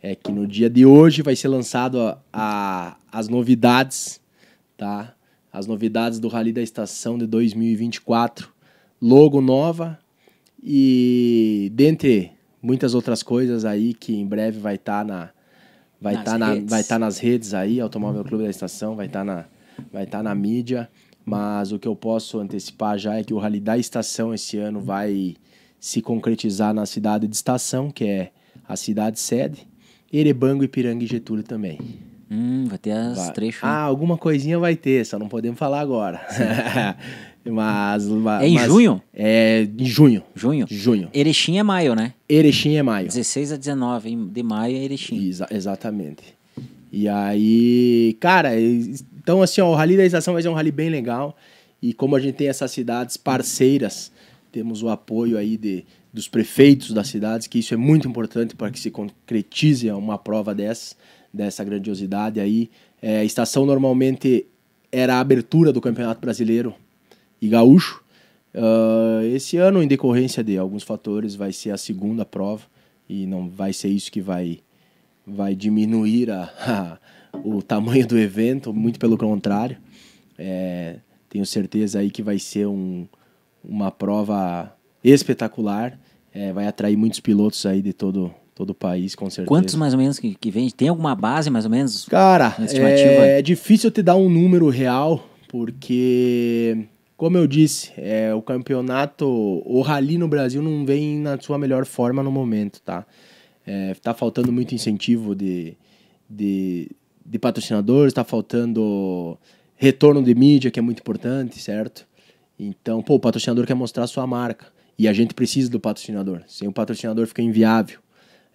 é que no dia de hoje vai ser lançado a, a, as novidades, tá? As novidades do Rally da Estação de 2024 logo nova e dentre muitas outras coisas aí que em breve vai estar tá na vai estar tá na vai estar tá nas redes aí, Automóvel uhum. Clube da Estação vai estar tá na vai estar tá na mídia, mas o que eu posso antecipar já é que o Rally da Estação esse ano vai se concretizar na cidade de Estação, que é a cidade sede, Erebango, Ipiranga e Getúlio também. Hum, vai ter as vai. trechos. Ah, alguma coisinha vai ter, só não podemos falar agora. Mas, mas, é em mas, junho? É em junho. Junho? Junho. Erechim é maio, né? Erechim é maio. 16 a 19 de maio é Erechim. Exa exatamente. E aí, cara, então assim, ó, o Rally da Estação vai ser um rally bem legal. E como a gente tem essas cidades parceiras, temos o apoio aí de, dos prefeitos das cidades, que isso é muito importante para que se concretize uma prova dessa, dessa grandiosidade aí. É, a estação normalmente era a abertura do Campeonato Brasileiro e gaúcho. Uh, esse ano, em decorrência de alguns fatores, vai ser a segunda prova e não vai ser isso que vai, vai diminuir a, a, o tamanho do evento, muito pelo contrário. É, tenho certeza aí que vai ser um, uma prova espetacular, é, vai atrair muitos pilotos aí de todo, todo o país, com certeza. Quantos mais ou menos que, que vende? Tem alguma base mais ou menos? Cara, é, é difícil te dar um número real, porque como eu disse, é, o campeonato, o rally no Brasil não vem na sua melhor forma no momento, tá? É, tá faltando muito incentivo de, de, de patrocinadores, tá faltando retorno de mídia, que é muito importante, certo? Então, pô, o patrocinador quer mostrar a sua marca e a gente precisa do patrocinador. Sem o patrocinador fica inviável.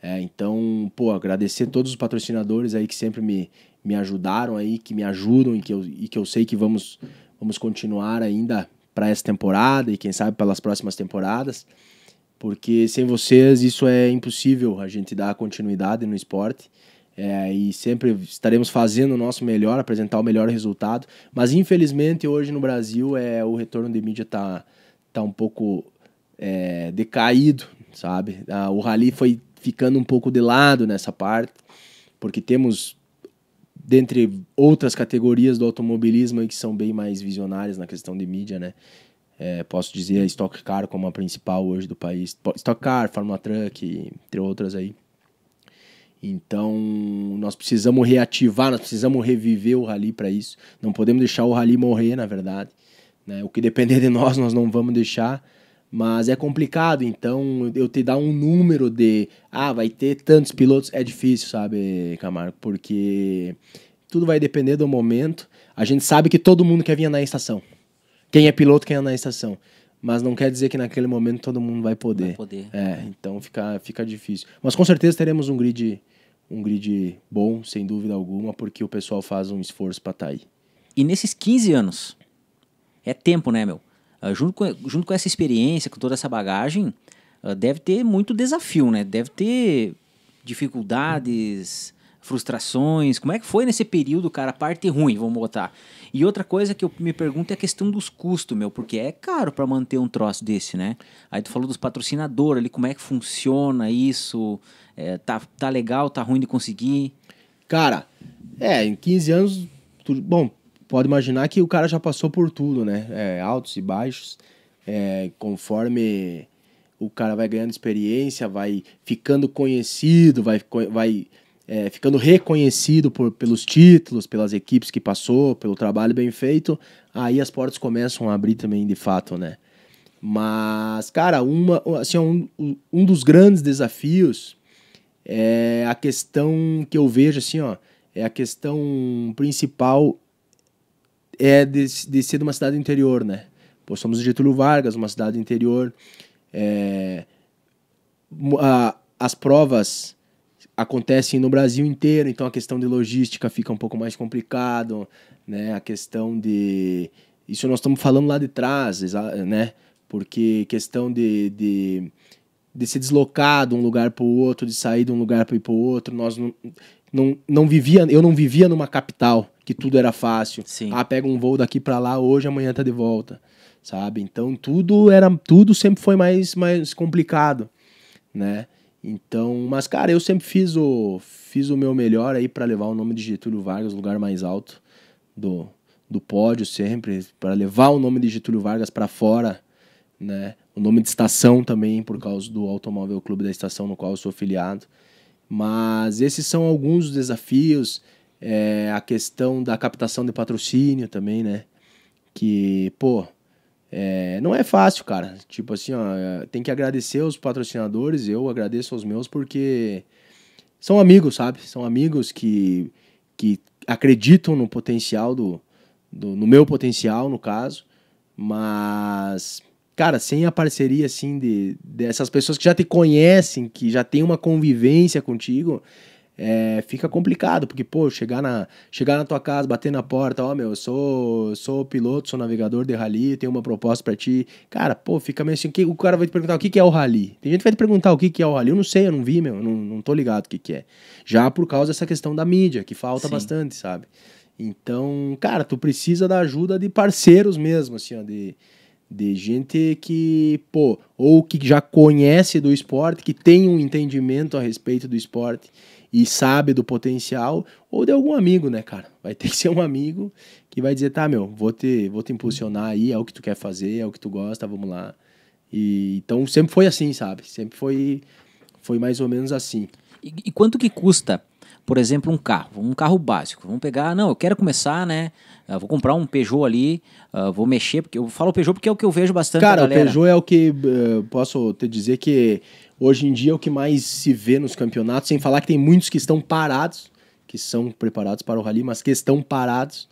É, então, pô, agradecer todos os patrocinadores aí que sempre me, me ajudaram aí, que me ajudam e que eu, e que eu sei que vamos Vamos continuar ainda para essa temporada e quem sabe pelas próximas temporadas, porque sem vocês isso é impossível a gente dar continuidade no esporte. É, e sempre estaremos fazendo o nosso melhor, apresentar o melhor resultado. Mas infelizmente hoje no Brasil é o retorno de mídia tá, tá um pouco é, decaído, sabe? Ah, o Rally foi ficando um pouco de lado nessa parte, porque temos dentre outras categorias do automobilismo que são bem mais visionárias na questão de mídia, né? É, posso dizer a Stock Car como a principal hoje do país. Stock Car, Fórmula Truck, entre outras aí. Então, nós precisamos reativar, nós precisamos reviver o rally para isso. Não podemos deixar o rally morrer, na verdade. Né? O que depender de nós, nós não vamos deixar. Mas é complicado, então eu te dar um número de, ah, vai ter tantos pilotos, é difícil, sabe, Camargo? Porque tudo vai depender do momento. A gente sabe que todo mundo quer vir na estação. Quem é piloto quer é na estação. Mas não quer dizer que naquele momento todo mundo vai poder. Vai poder. É, então fica, fica difícil. Mas com certeza teremos um grid, um grid bom, sem dúvida alguma, porque o pessoal faz um esforço para estar tá aí. E nesses 15 anos, é tempo, né, meu? Ah, junto, com, junto com essa experiência, com toda essa bagagem, uh, deve ter muito desafio, né? Deve ter dificuldades, frustrações. Como é que foi nesse período, cara? A parte ruim, vamos botar. E outra coisa que eu me pergunto é a questão dos custos, meu, porque é caro para manter um troço desse, né? Aí tu falou dos patrocinadores ali, como é que funciona isso? É, tá, tá legal, tá ruim de conseguir? Cara, é, em 15 anos, tu, bom, pode imaginar que o cara já passou por tudo, né? É, altos e baixos. É, conforme o cara vai ganhando experiência, vai ficando conhecido, vai, vai é, ficando reconhecido por, pelos títulos, pelas equipes que passou, pelo trabalho bem feito, aí as portas começam a abrir também de fato, né? Mas, cara, uma, assim, um, um dos grandes desafios é a questão que eu vejo, assim, ó, é a questão principal é de, de ser de uma cidade interior, né? Pô, somos Getúlio Vargas, uma cidade interior. É, a, as provas acontecem no Brasil inteiro, então a questão de logística fica um pouco mais complicado, né? A questão de isso nós estamos falando lá de trás, né? Porque questão de, de, de se deslocar de um lugar para o outro, de sair de um lugar para ir para o outro, nós não, não, não vivia, eu não vivia numa capital, que tudo era fácil. Sim. Ah, pega um voo daqui para lá hoje, amanhã tá de volta, sabe? Então tudo era tudo sempre foi mais mais complicado, né? Então, mas cara, eu sempre fiz o fiz o meu melhor aí para levar o nome de Getúlio Vargas lugar mais alto do do pódio sempre, para levar o nome de Getúlio Vargas para fora, né? O nome de estação também por causa do Automóvel Clube da estação no qual eu sou filiado. Mas esses são alguns desafios é, a questão da captação de patrocínio também, né? Que, pô, é, não é fácil, cara. Tipo assim, ó, é, tem que agradecer os patrocinadores, eu agradeço aos meus porque são amigos, sabe? São amigos que, que acreditam no potencial do, do no meu potencial, no caso, mas cara, sem a parceria assim de dessas pessoas que já te conhecem, que já tem uma convivência contigo, é, fica complicado, porque, pô, chegar na, chegar na tua casa, bater na porta, ó, oh, meu, eu sou, sou piloto, sou navegador de rally, tenho uma proposta para ti. Cara, pô, fica meio assim, que, o cara vai te perguntar o que, que é o rally. Tem gente que vai te perguntar o que, que é o rally. Eu não sei, eu não vi, meu, não, não tô ligado o que, que é. Já por causa dessa questão da mídia, que falta Sim. bastante, sabe? Então, cara, tu precisa da ajuda de parceiros mesmo, assim, ó, de de gente que, pô, ou que já conhece do esporte, que tem um entendimento a respeito do esporte e sabe do potencial, ou de algum amigo, né, cara? Vai ter que ser um amigo que vai dizer, tá, meu, vou te, vou te impulsionar aí, é o que tu quer fazer, é o que tu gosta, vamos lá. E, então sempre foi assim, sabe? Sempre foi, foi mais ou menos assim. E, e quanto que custa, por exemplo, um carro? Um carro básico. Vamos pegar, não, eu quero começar, né? Eu ah, vou comprar um Peugeot ali, uh, vou mexer, porque eu falo Peugeot porque é o que eu vejo bastante. Cara, o Peugeot é o que uh, posso te dizer que Hoje em dia, o que mais se vê nos campeonatos, sem falar que tem muitos que estão parados, que são preparados para o rally, mas que estão parados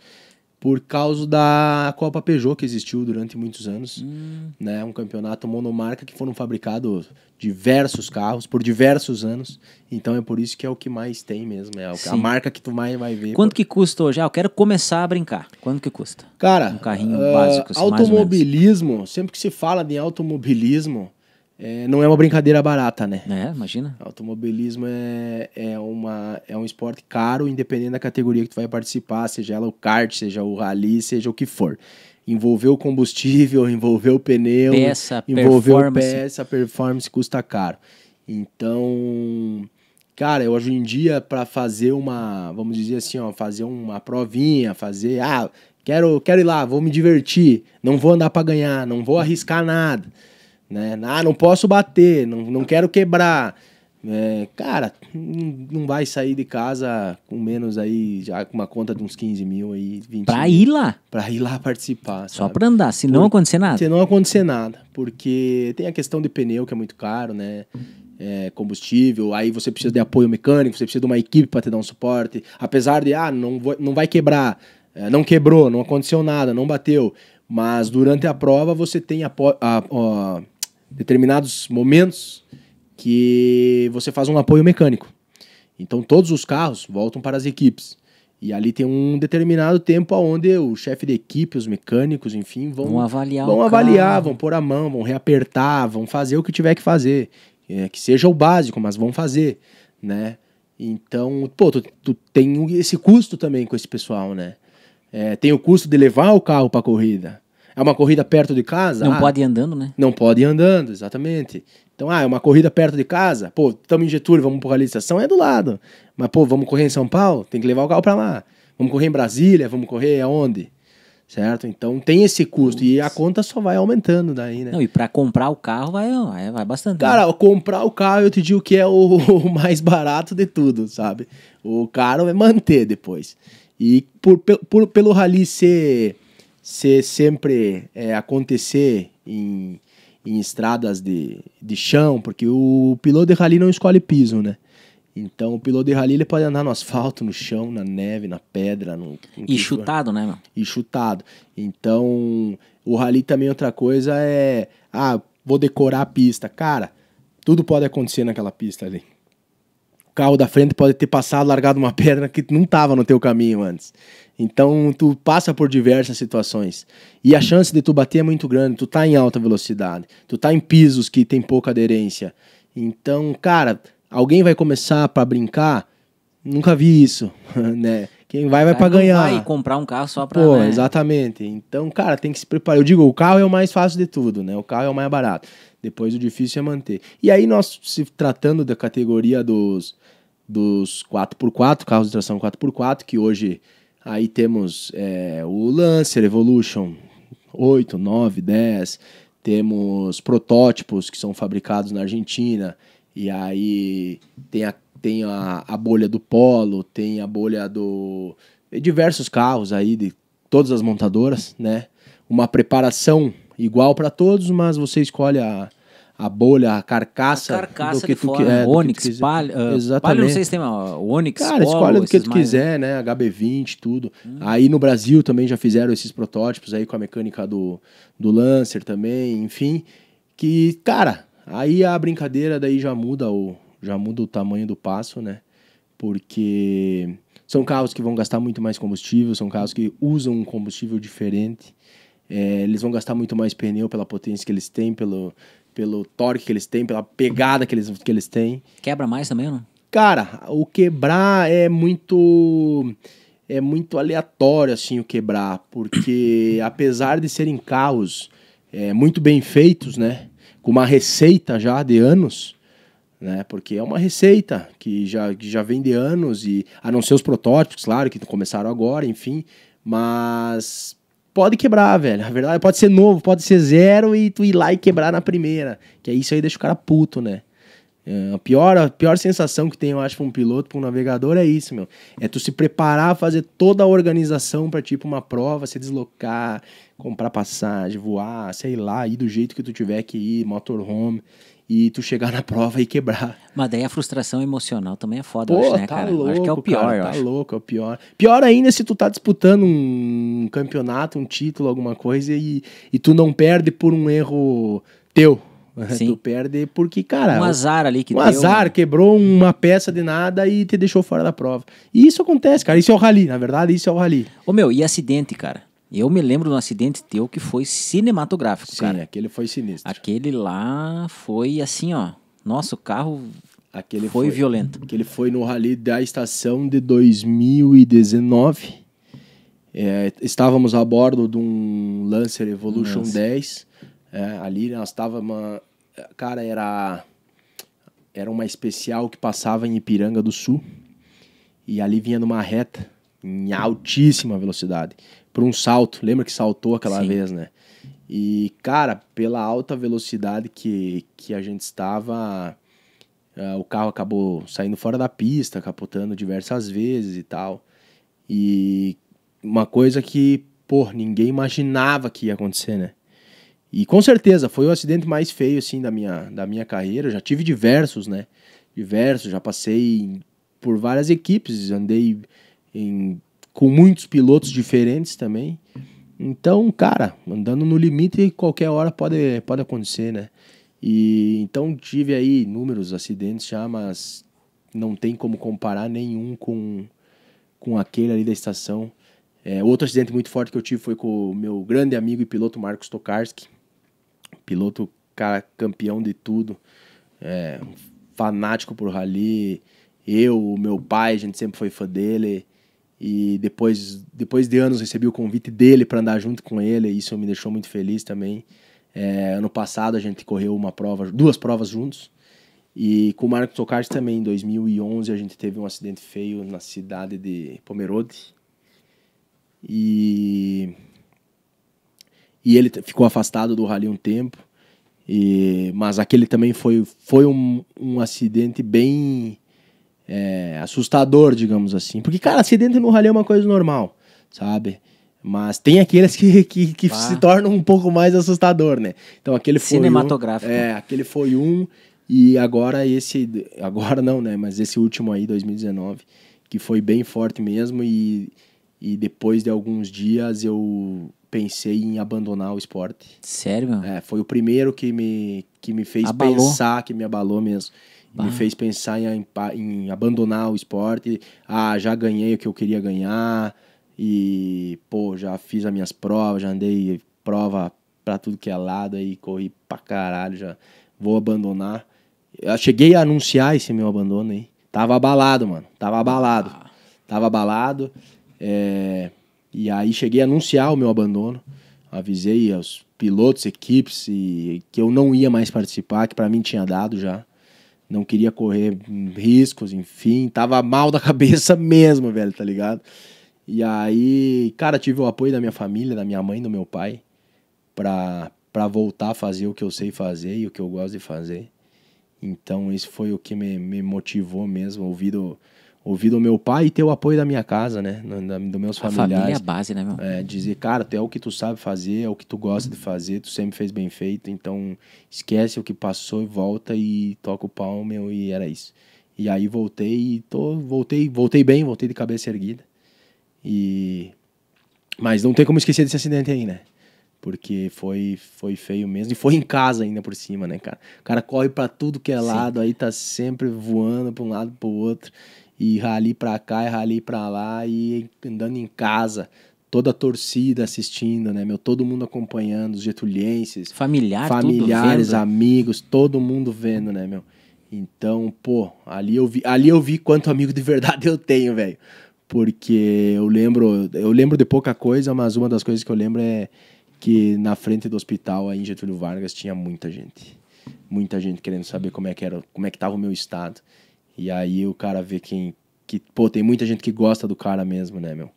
por causa da Copa Peugeot que existiu durante muitos anos, hum. né? Um campeonato monomarca que foram fabricados diversos carros por diversos anos. Então é por isso que é o que mais tem mesmo, é Sim. a marca que tu mais vai ver. Quanto que custa hoje? Ah, eu quero começar a brincar. Quanto que custa? Cara, um carrinho uh, básico, assim, automobilismo, sempre que se fala de automobilismo, é, não é uma brincadeira barata, né? É, imagina. Automobilismo é, é, uma, é um esporte caro, independente da categoria que tu vai participar, seja ela o kart, seja o rally, seja o que for. o combustível, o pneu, peça, envolveu performance. peça, performance custa caro. Então, cara, eu hoje em dia para fazer uma, vamos dizer assim, ó, fazer uma provinha, fazer, ah, quero, quero ir lá, vou me divertir, não vou andar para ganhar, não vou arriscar nada. Né? Ah, não posso bater, não, não quero quebrar. É, cara, não vai sair de casa com menos aí, já com uma conta de uns 15 mil aí, 20 Pra mil, ir lá? Pra ir lá participar. Só pra andar, se não acontecer nada. Se não acontecer nada, porque tem a questão de pneu que é muito caro, né? É, combustível, aí você precisa de apoio mecânico, você precisa de uma equipe para te dar um suporte. Apesar de, ah, não, vou, não vai quebrar, é, não quebrou, não aconteceu nada, não bateu. Mas durante a prova você tem apoio. A, a, a determinados momentos que você faz um apoio mecânico. Então todos os carros voltam para as equipes. E ali tem um determinado tempo onde o chefe de equipe, os mecânicos, enfim, vão, vão avaliar, vão, avaliar vão pôr a mão, vão reapertar, vão fazer o que tiver que fazer. É, que seja o básico, mas vão fazer, né? Então, pô, tu, tu tem esse custo também com esse pessoal, né? É, tem o custo de levar o carro para a corrida. É uma corrida perto de casa? Não ah, pode ir andando, né? Não pode ir andando, exatamente. Então, ah, é uma corrida perto de casa? Pô, estamos em Getúlio, vamos para a realização, é do lado. Mas, pô, vamos correr em São Paulo? Tem que levar o carro para lá. Vamos correr em Brasília? Vamos correr aonde? Certo? Então tem esse custo e a conta só vai aumentando daí, né? Não, e para comprar o carro vai, é, vai bastante. Cara, né? comprar o carro eu te digo que é o, o mais barato de tudo, sabe? O caro é manter depois. E por, por, pelo rally ser ser sempre é, acontecer em, em estradas de, de chão, porque o piloto de rally não escolhe piso, né? Então o piloto de rally ele pode andar no asfalto, no chão, na neve, na pedra, no, no e chutado, for. né, meu? E chutado. Então o rally também outra coisa é, ah, vou decorar a pista, cara. Tudo pode acontecer naquela pista ali. O carro da frente pode ter passado, largado uma pedra que não estava no teu caminho antes. Então tu passa por diversas situações e a chance de tu bater é muito grande, tu tá em alta velocidade, tu tá em pisos que tem pouca aderência. Então, cara, alguém vai começar para brincar? Nunca vi isso, né? Quem vai vai, para ganhar. Vai comprar um carro só para, Pô, né? exatamente. Então, cara, tem que se preparar. Eu digo, o carro é o mais fácil de tudo, né? O carro é o mais barato. Depois o difícil é manter. E aí nós se tratando da categoria dos dos 4x4, carros de tração 4x4, que hoje Aí temos é, o Lancer Evolution 8, 9, 10. Temos protótipos que são fabricados na Argentina. E aí tem a, tem a, a bolha do Polo, tem a bolha do. diversos carros aí de todas as montadoras, né? Uma preparação igual para todos, mas você escolhe a, a bolha, a carcaça, a carcaça do que é, tu quiser. É, Onix, que tu palha, uh, Exatamente. Palha, não sei se tem uma, Onix, Cara, Polo, escolhe do que tu mais... quiser, né? né? HB20, tudo. Hum. Aí no Brasil também já fizeram esses protótipos aí com a mecânica do, do Lancer também, enfim. Que, cara, aí a brincadeira daí já muda o, já muda o tamanho do passo, né? Porque são carros que vão gastar muito mais combustível, são carros que usam um combustível diferente. É, eles vão gastar muito mais pneu pela potência que eles têm, pelo, pelo torque que eles têm, pela pegada que eles, que eles têm. Quebra mais também, não? Cara, o quebrar é muito é muito aleatório assim o quebrar, porque apesar de serem carros é, muito bem feitos, né, com uma receita já de anos, né, porque é uma receita que já, que já vem de anos e a não ser os protótipos, claro, que começaram agora, enfim, mas pode quebrar, velho. A verdade pode ser novo, pode ser zero e tu ir lá e quebrar na primeira. Que é isso aí deixa o cara puto, né? É, a, pior, a pior sensação que tem, eu acho, pra um piloto, pra um navegador, é isso, meu. É tu se preparar, fazer toda a organização para tipo, uma prova, se deslocar, comprar passagem, voar, sei lá, ir do jeito que tu tiver que ir, motorhome e tu chegar na prova e quebrar. Mas daí a frustração emocional também é foda, Pô, acho, né, tá cara? Louco, acho que é o pior, cara, Tá acho. louco, é o pior. Pior ainda se tu tá disputando um campeonato, um título, alguma coisa e, e tu não perde por um erro teu. Sim. Tu perde porque, cara. Um azar ali que um deu. Um azar, né? quebrou uma peça de nada e te deixou fora da prova. E isso acontece, cara. Isso é o rally, na verdade, isso é o rally. Ô meu, e acidente, cara? eu me lembro de um acidente teu que foi cinematográfico, Sim, cara. Sim, aquele foi sinistro. Aquele lá foi assim, ó. Nosso carro aquele foi, foi violento. Aquele foi no rally da estação de 2019. É, estávamos a bordo de um Lancer Evolution 10. É, ali nós estávamos. Cara, era. Era uma especial que passava em Ipiranga do Sul. E ali vinha numa reta em altíssima velocidade por um salto. Lembra que saltou aquela Sim. vez, né? E, cara, pela alta velocidade que, que a gente estava, uh, o carro acabou saindo fora da pista, capotando diversas vezes e tal. E uma coisa que, pô, ninguém imaginava que ia acontecer, né? E com certeza foi o acidente mais feio, assim, da minha, da minha carreira. Eu já tive diversos, né? Diversos, já passei por várias equipes, andei em com muitos pilotos diferentes também. Então, cara, andando no limite, qualquer hora pode, pode acontecer, né? E então tive aí inúmeros acidentes já, mas não tem como comparar nenhum com, com aquele ali da estação. É, outro acidente muito forte que eu tive foi com o meu grande amigo e piloto Marcos Tokarski, piloto cara campeão de tudo, é, fanático por rally. Eu, o meu pai, a gente sempre foi fã dele. E depois, depois de anos recebi o convite dele para andar junto com ele, e isso me deixou muito feliz também. É, ano passado a gente correu uma prova, duas provas juntos. E com o Marco Tocarte também, em 2011, a gente teve um acidente feio na cidade de Pomerode. E, e ele ficou afastado do rally um tempo. E, mas aquele também foi, foi um, um acidente bem é, assustador, digamos assim. Porque, cara, acidente no rally é uma coisa normal, sabe? Mas tem aqueles que, que, que se tornam um pouco mais assustador, né? Então aquele foi Cinematográfico. Um, é, aquele foi um e agora esse agora não, né, mas esse último aí 2019 que foi bem forte mesmo e e depois de alguns dias eu pensei em abandonar o esporte. Sério? Mano? É, foi o primeiro que me que me fez abalou. pensar, que me abalou mesmo. Me fez pensar em, em, abandonar o esporte. Ah, já ganhei o que eu queria ganhar. E, pô, já fiz as minhas provas, já andei prova pra tudo que é lado aí, corri pra caralho, já vou abandonar. Eu cheguei a anunciar esse meu abandono aí. Tava abalado, mano. Tava abalado. Ah. Tava abalado. É... E aí cheguei a anunciar o meu abandono. Avisei aos pilotos, equipes e que eu não ia mais participar, que para mim tinha dado já não queria correr riscos, enfim, tava mal da cabeça mesmo, velho, tá ligado? E aí, cara, tive o apoio da minha família, da minha mãe, do meu pai, pra, pra voltar a fazer o que eu sei fazer e o que eu gosto de fazer. Então, isso foi o que me, me motivou mesmo, ouvido ouvido o meu pai e ter o apoio da minha casa, né? Dos meus familiares. A família é a base, né, meu? É, dizer, cara, tu é o que tu sabe fazer, é o que tu gosta de fazer, tu sempre fez bem feito, então esquece o que passou e volta e toca o pau, meu, e era isso. E aí voltei e tô, voltei, voltei bem, voltei de cabeça erguida. E... Mas não tem como esquecer desse acidente aí, né? porque foi foi feio mesmo e foi em casa ainda por cima, né, cara? O cara corre para tudo que é lado, aí tá sempre voando para um lado para outro e rali para cá e rali para lá e andando em casa, toda a torcida assistindo, né, meu? Todo mundo acompanhando, os getulienses. Familiar, familiares, amigos, todo mundo vendo, né, meu? Então, pô, ali eu vi, ali eu vi quanto amigo de verdade eu tenho, velho. Porque eu lembro, eu lembro de pouca coisa, mas uma das coisas que eu lembro é que na frente do hospital aí em Getúlio Vargas tinha muita gente. Muita gente querendo saber como é que era, como é que tava o meu estado. E aí o cara vê quem. Que, pô, tem muita gente que gosta do cara mesmo, né, meu?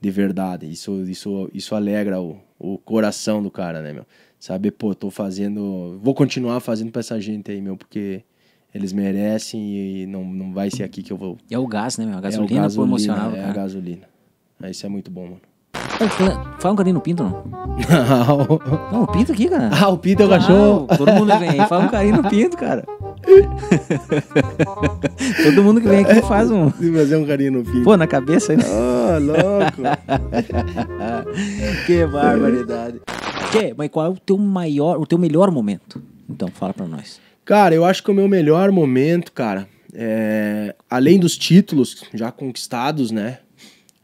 De verdade. Isso, isso, isso alegra o, o coração do cara, né, meu? Saber, pô, tô fazendo. Vou continuar fazendo pra essa gente aí, meu, porque eles merecem e não, não vai ser aqui que eu vou. E é o gás, né, meu? A gasolina, é o gasolina É cara. a gasolina. Aí isso é muito bom, mano. Fala um carinho no Pinto, não? Não. não o Pinto aqui, cara. Ah, o Pinto é o ah, cachorro. Todo mundo vem aí. Fala um carinho no Pinto, cara. Todo mundo que vem aqui faz um. Se fazer um carinho no fim. Pô, na cabeça ainda. Oh, louco! que barbaridade. Que, mas qual é o teu maior, o teu melhor momento? Então, fala pra nós. Cara, eu acho que o meu melhor momento, cara, é... além dos títulos já conquistados, né?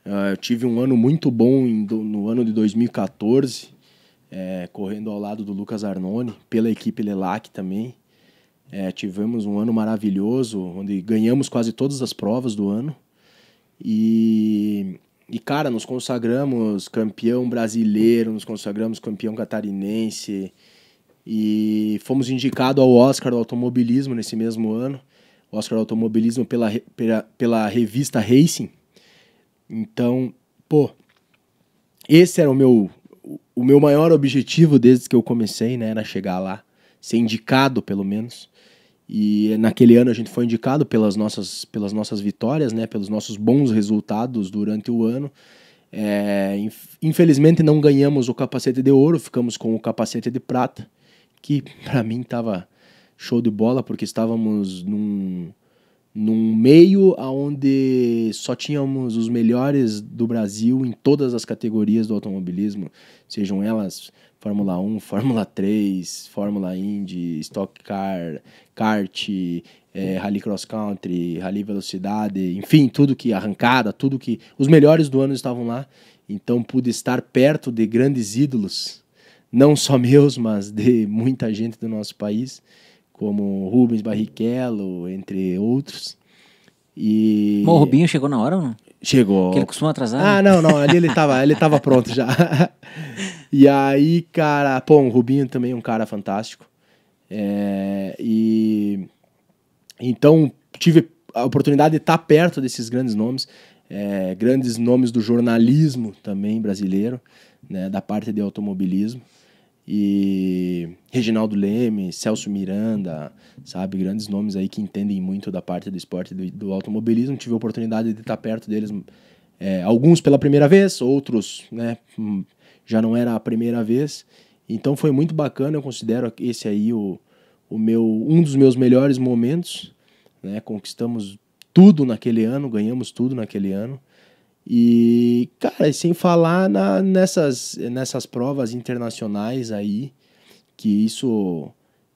Ah, eu tive um ano muito bom no ano de 2014, é... correndo ao lado do Lucas Arnone, pela equipe Lelac também. É, tivemos um ano maravilhoso, onde ganhamos quase todas as provas do ano. E, e, cara, nos consagramos campeão brasileiro, nos consagramos campeão catarinense. E fomos indicados ao Oscar do Automobilismo nesse mesmo ano. Oscar do Automobilismo pela, pela, pela revista Racing. Então, pô, esse era o meu o meu maior objetivo desde que eu comecei, né, era chegar lá, ser indicado pelo menos. E naquele ano a gente foi indicado pelas nossas, pelas nossas vitórias, né, pelos nossos bons resultados durante o ano. É, infelizmente não ganhamos o capacete de ouro, ficamos com o capacete de prata, que para mim estava show de bola, porque estávamos num, num meio aonde só tínhamos os melhores do Brasil em todas as categorias do automobilismo, sejam elas Fórmula 1, Fórmula 3, Fórmula Indy, Stock Car, kart, é, rally cross country, rally velocidade, enfim, tudo que arrancada, tudo que os melhores do ano estavam lá. Então pude estar perto de grandes ídolos, não só meus, mas de muita gente do nosso país, como Rubens Barrichello, entre outros. E Bom, o Rubinho chegou na hora ou não? Chegou. Porque ele costuma atrasar. Ah, né? não, não, ali ele estava, ele tava pronto já. E aí, cara, pô, o Rubinho também é um cara fantástico. É, e então tive a oportunidade de estar perto desses grandes nomes, é, grandes nomes do jornalismo também brasileiro, né, da parte de automobilismo. E Reginaldo Leme, Celso Miranda, sabe, grandes nomes aí que entendem muito da parte do esporte do, do automobilismo. Tive a oportunidade de estar perto deles, é, alguns pela primeira vez, outros, né, hum, já não era a primeira vez. Então foi muito bacana, eu considero esse aí o, o meu um dos meus melhores momentos, né? Conquistamos tudo naquele ano, ganhamos tudo naquele ano. E, cara, sem falar na, nessas, nessas provas internacionais aí, que isso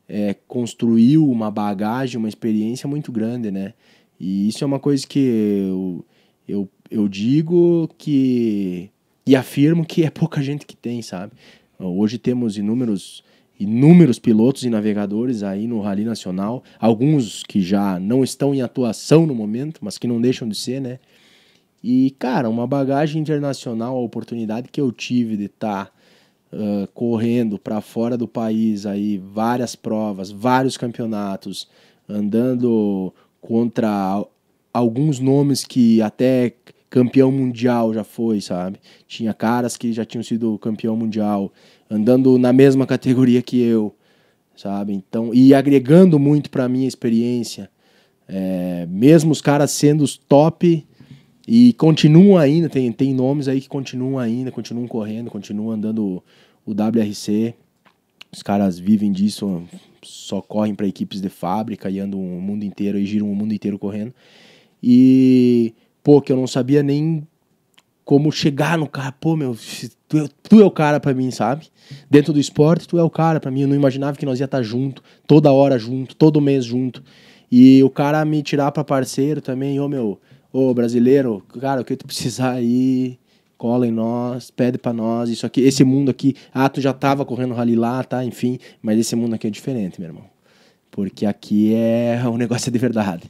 é, construiu uma bagagem, uma experiência muito grande, né? E isso é uma coisa que eu, eu, eu digo que e afirmo que é pouca gente que tem, sabe? Hoje temos inúmeros inúmeros pilotos e navegadores aí no Rally Nacional, alguns que já não estão em atuação no momento, mas que não deixam de ser, né? E, cara, uma bagagem internacional, a oportunidade que eu tive de estar tá, uh, correndo para fora do país aí, várias provas, vários campeonatos, andando contra alguns nomes que até campeão mundial já foi, sabe? Tinha caras que já tinham sido campeão mundial, andando na mesma categoria que eu, sabe? Então, e agregando muito para minha experiência. É, mesmo os caras sendo os top e continuam ainda, tem, tem nomes aí que continuam ainda, continuam correndo, continuam andando o, o WRC. Os caras vivem disso, só correm para equipes de fábrica e andam o mundo inteiro e giram o mundo inteiro correndo. E pô, que eu não sabia nem como chegar no cara. Pô, meu, tu, é, tu é o cara para mim, sabe? Dentro do esporte, tu é o cara para mim. Eu não imaginava que nós ia estar tá junto, toda hora junto, todo mês junto. E o cara me tirar para parceiro também, ô meu, ô brasileiro, cara, o que tu precisar aí, cola em nós, pede para nós, isso aqui, esse mundo aqui, ah, tu já tava correndo rally lá, tá, enfim, mas esse mundo aqui é diferente, meu irmão. Porque aqui é o negócio é de verdade.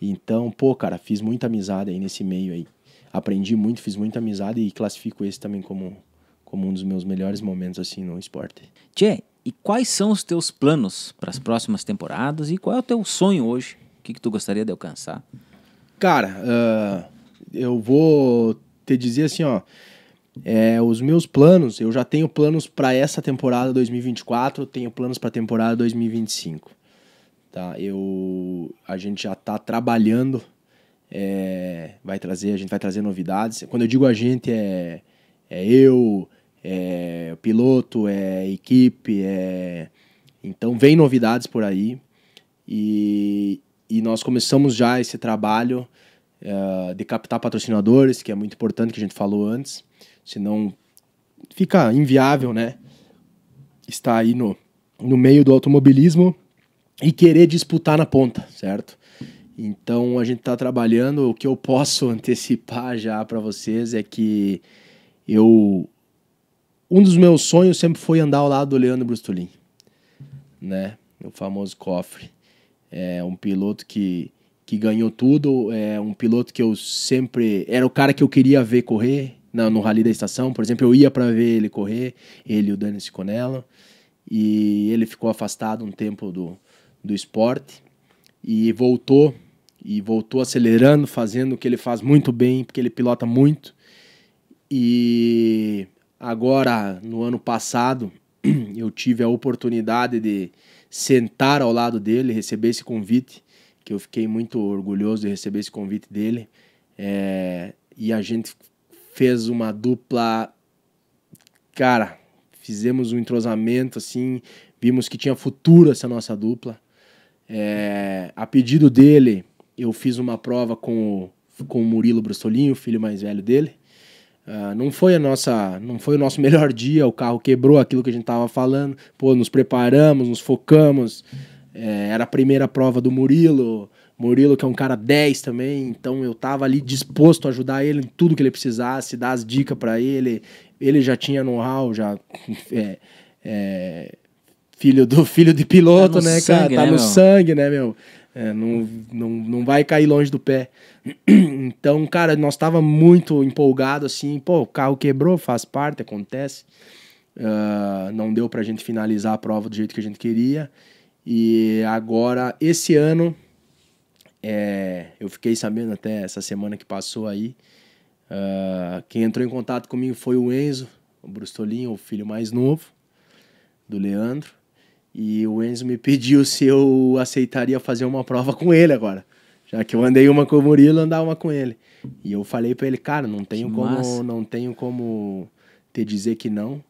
Então, pô, cara, fiz muita amizade aí nesse meio aí. Aprendi muito, fiz muita amizade e classifico esse também como, como um dos meus melhores momentos assim no esporte. Tchê, e quais são os teus planos para as próximas temporadas e qual é o teu sonho hoje? O que, que tu gostaria de alcançar? Cara, uh, eu vou te dizer assim, ó. É, os meus planos, eu já tenho planos para essa temporada 2024, tenho planos para a temporada 2025. Tá? Eu, a gente já está trabalhando, é, vai trazer, a gente vai trazer novidades. Quando eu digo a gente, é, é eu, é piloto, é equipe, é... Então vem novidades por aí e, e nós começamos já esse trabalho é, de captar patrocinadores, que é muito importante, que a gente falou antes, senão fica inviável, né? Estar aí no, no meio do automobilismo e querer disputar na ponta, certo? Então a gente está trabalhando. O que eu posso antecipar já para vocês é que eu um dos meus sonhos sempre foi andar ao lado do Leandro Brustolin, né? O famoso cofre. É um piloto que, que ganhou tudo, é um piloto que eu sempre era o cara que eu queria ver correr no Rally da Estação, por exemplo, eu ia para ver ele correr, ele e o Dani Siconello, e ele ficou afastado um tempo do do esporte e voltou e voltou acelerando, fazendo o que ele faz muito bem, porque ele pilota muito. E agora, no ano passado, eu tive a oportunidade de sentar ao lado dele, receber esse convite, que eu fiquei muito orgulhoso de receber esse convite dele. É, e a gente fez uma dupla. Cara, fizemos um entrosamento assim, vimos que tinha futuro essa nossa dupla. É, a pedido dele, eu fiz uma prova com o, com o Murilo Brustolinho, o filho mais velho dele. Uh, não foi a nossa, não foi o nosso melhor dia, o carro quebrou aquilo que a gente estava falando. Pô, nos preparamos, nos focamos. É, era a primeira prova do Murilo. Murilo, que é um cara 10 também, então eu tava ali disposto a ajudar ele em tudo que ele precisasse, dar as dicas para ele. Ele já tinha know-how, já é, é, filho do filho de piloto, tá né, sangue, cara? Tá né, no meu? sangue, né, meu? É, não, não, não vai cair longe do pé. Então, cara, nós tava muito empolgado, assim, pô, o carro quebrou, faz parte, acontece. Uh, não deu pra gente finalizar a prova do jeito que a gente queria. E agora, esse ano, é, eu fiquei sabendo até essa semana que passou aí, uh, quem entrou em contato comigo foi o Enzo, o Brustolin, o filho mais novo do Leandro. E o Enzo me pediu se eu aceitaria fazer uma prova com ele agora. Já que eu andei uma com o Murilo, andava uma com ele. E eu falei para ele, cara, não tenho que como, massa. não tenho como te dizer que não,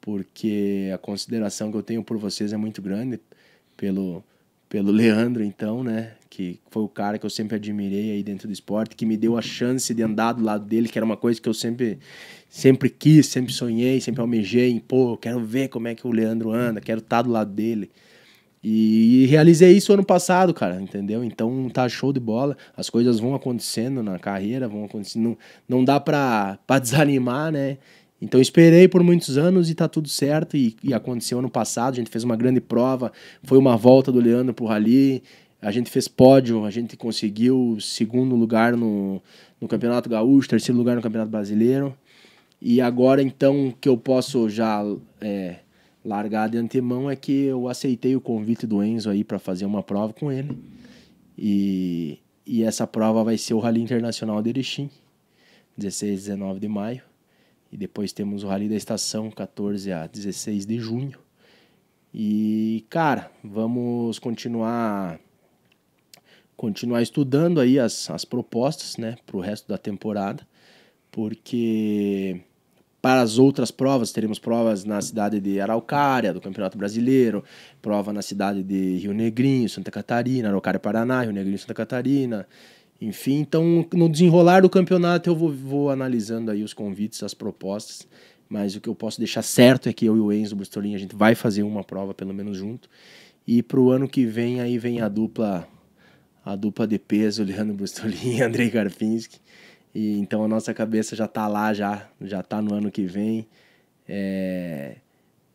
porque a consideração que eu tenho por vocês é muito grande pelo pelo Leandro, então, né? Que foi o cara que eu sempre admirei aí dentro do esporte, que me deu a chance de andar do lado dele, que era uma coisa que eu sempre, sempre quis, sempre sonhei, sempre almejei. Em, Pô, eu quero ver como é que o Leandro anda, quero estar tá do lado dele. E realizei isso ano passado, cara, entendeu? Então tá show de bola, as coisas vão acontecendo na carreira, vão acontecendo. Não, não dá pra, pra desanimar, né? Então esperei por muitos anos e tá tudo certo. E, e, aconteceu ano passado, a gente fez uma grande prova, foi uma volta do Leandro pro Rally, a gente fez pódio, a gente conseguiu segundo lugar no, no Campeonato Gaúcho, terceiro lugar no Campeonato Brasileiro. E agora então que eu posso já é, largar de antemão é que eu aceitei o convite do Enzo aí para fazer uma prova com ele. E, e essa prova vai ser o Rally Internacional de Erechim, 16 e 19 de maio. E depois temos o Rally da Estação, 14 a 16 de junho. E, cara, vamos continuar continuar estudando aí as, as propostas, né, para o resto da temporada, porque para as outras provas, teremos provas na cidade de Araucária, do Campeonato Brasileiro, prova na cidade de Rio Negrinho, Santa Catarina, Araucária, Paraná, Rio Negrinho, Santa Catarina, enfim, então no desenrolar do campeonato eu vou, vou analisando aí os convites, as propostas. Mas o que eu posso deixar certo é que eu e o Enzo Brustolin, a gente vai fazer uma prova pelo menos junto. E para o ano que vem aí vem a dupla a dupla de peso, Leandro Brustolin e Andrei Karpinski. E então a nossa cabeça já está lá já, já tá no ano que vem. É...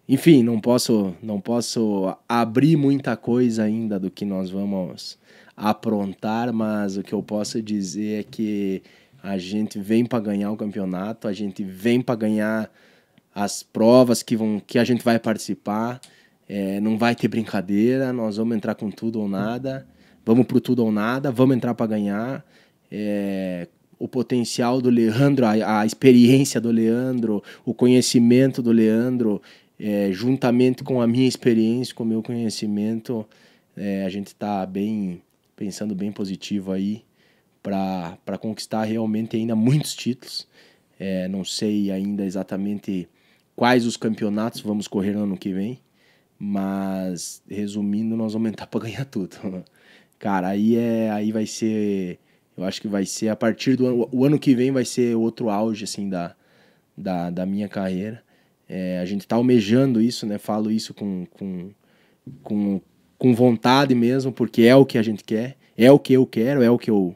Enfim, não posso não posso abrir muita coisa ainda do que nós vamos aprontar, mas o que eu posso dizer é que a gente vem para ganhar o campeonato, a gente vem para ganhar as provas que, vão, que a gente vai participar. É, não vai ter brincadeira, nós vamos entrar com tudo ou nada, vamos pro tudo ou nada, vamos entrar para ganhar. É, o potencial do Leandro, a, a, experiência do Leandro, o conhecimento do Leandro, é, juntamente com a minha experiência, com o meu conhecimento, é, a gente está bem pensando bem positivo aí para conquistar realmente ainda muitos títulos. É, não sei ainda exatamente quais os campeonatos vamos correr no ano que vem, mas resumindo, nós vamos aumentar para ganhar tudo. Cara, aí é aí vai ser, eu acho que vai ser a partir do ano, o ano que vem vai ser outro auge assim da da, da minha carreira. É, a gente está almejando isso, né? Falo isso com, com, com com vontade mesmo, porque é o que a gente quer, é o que eu quero, é o que eu,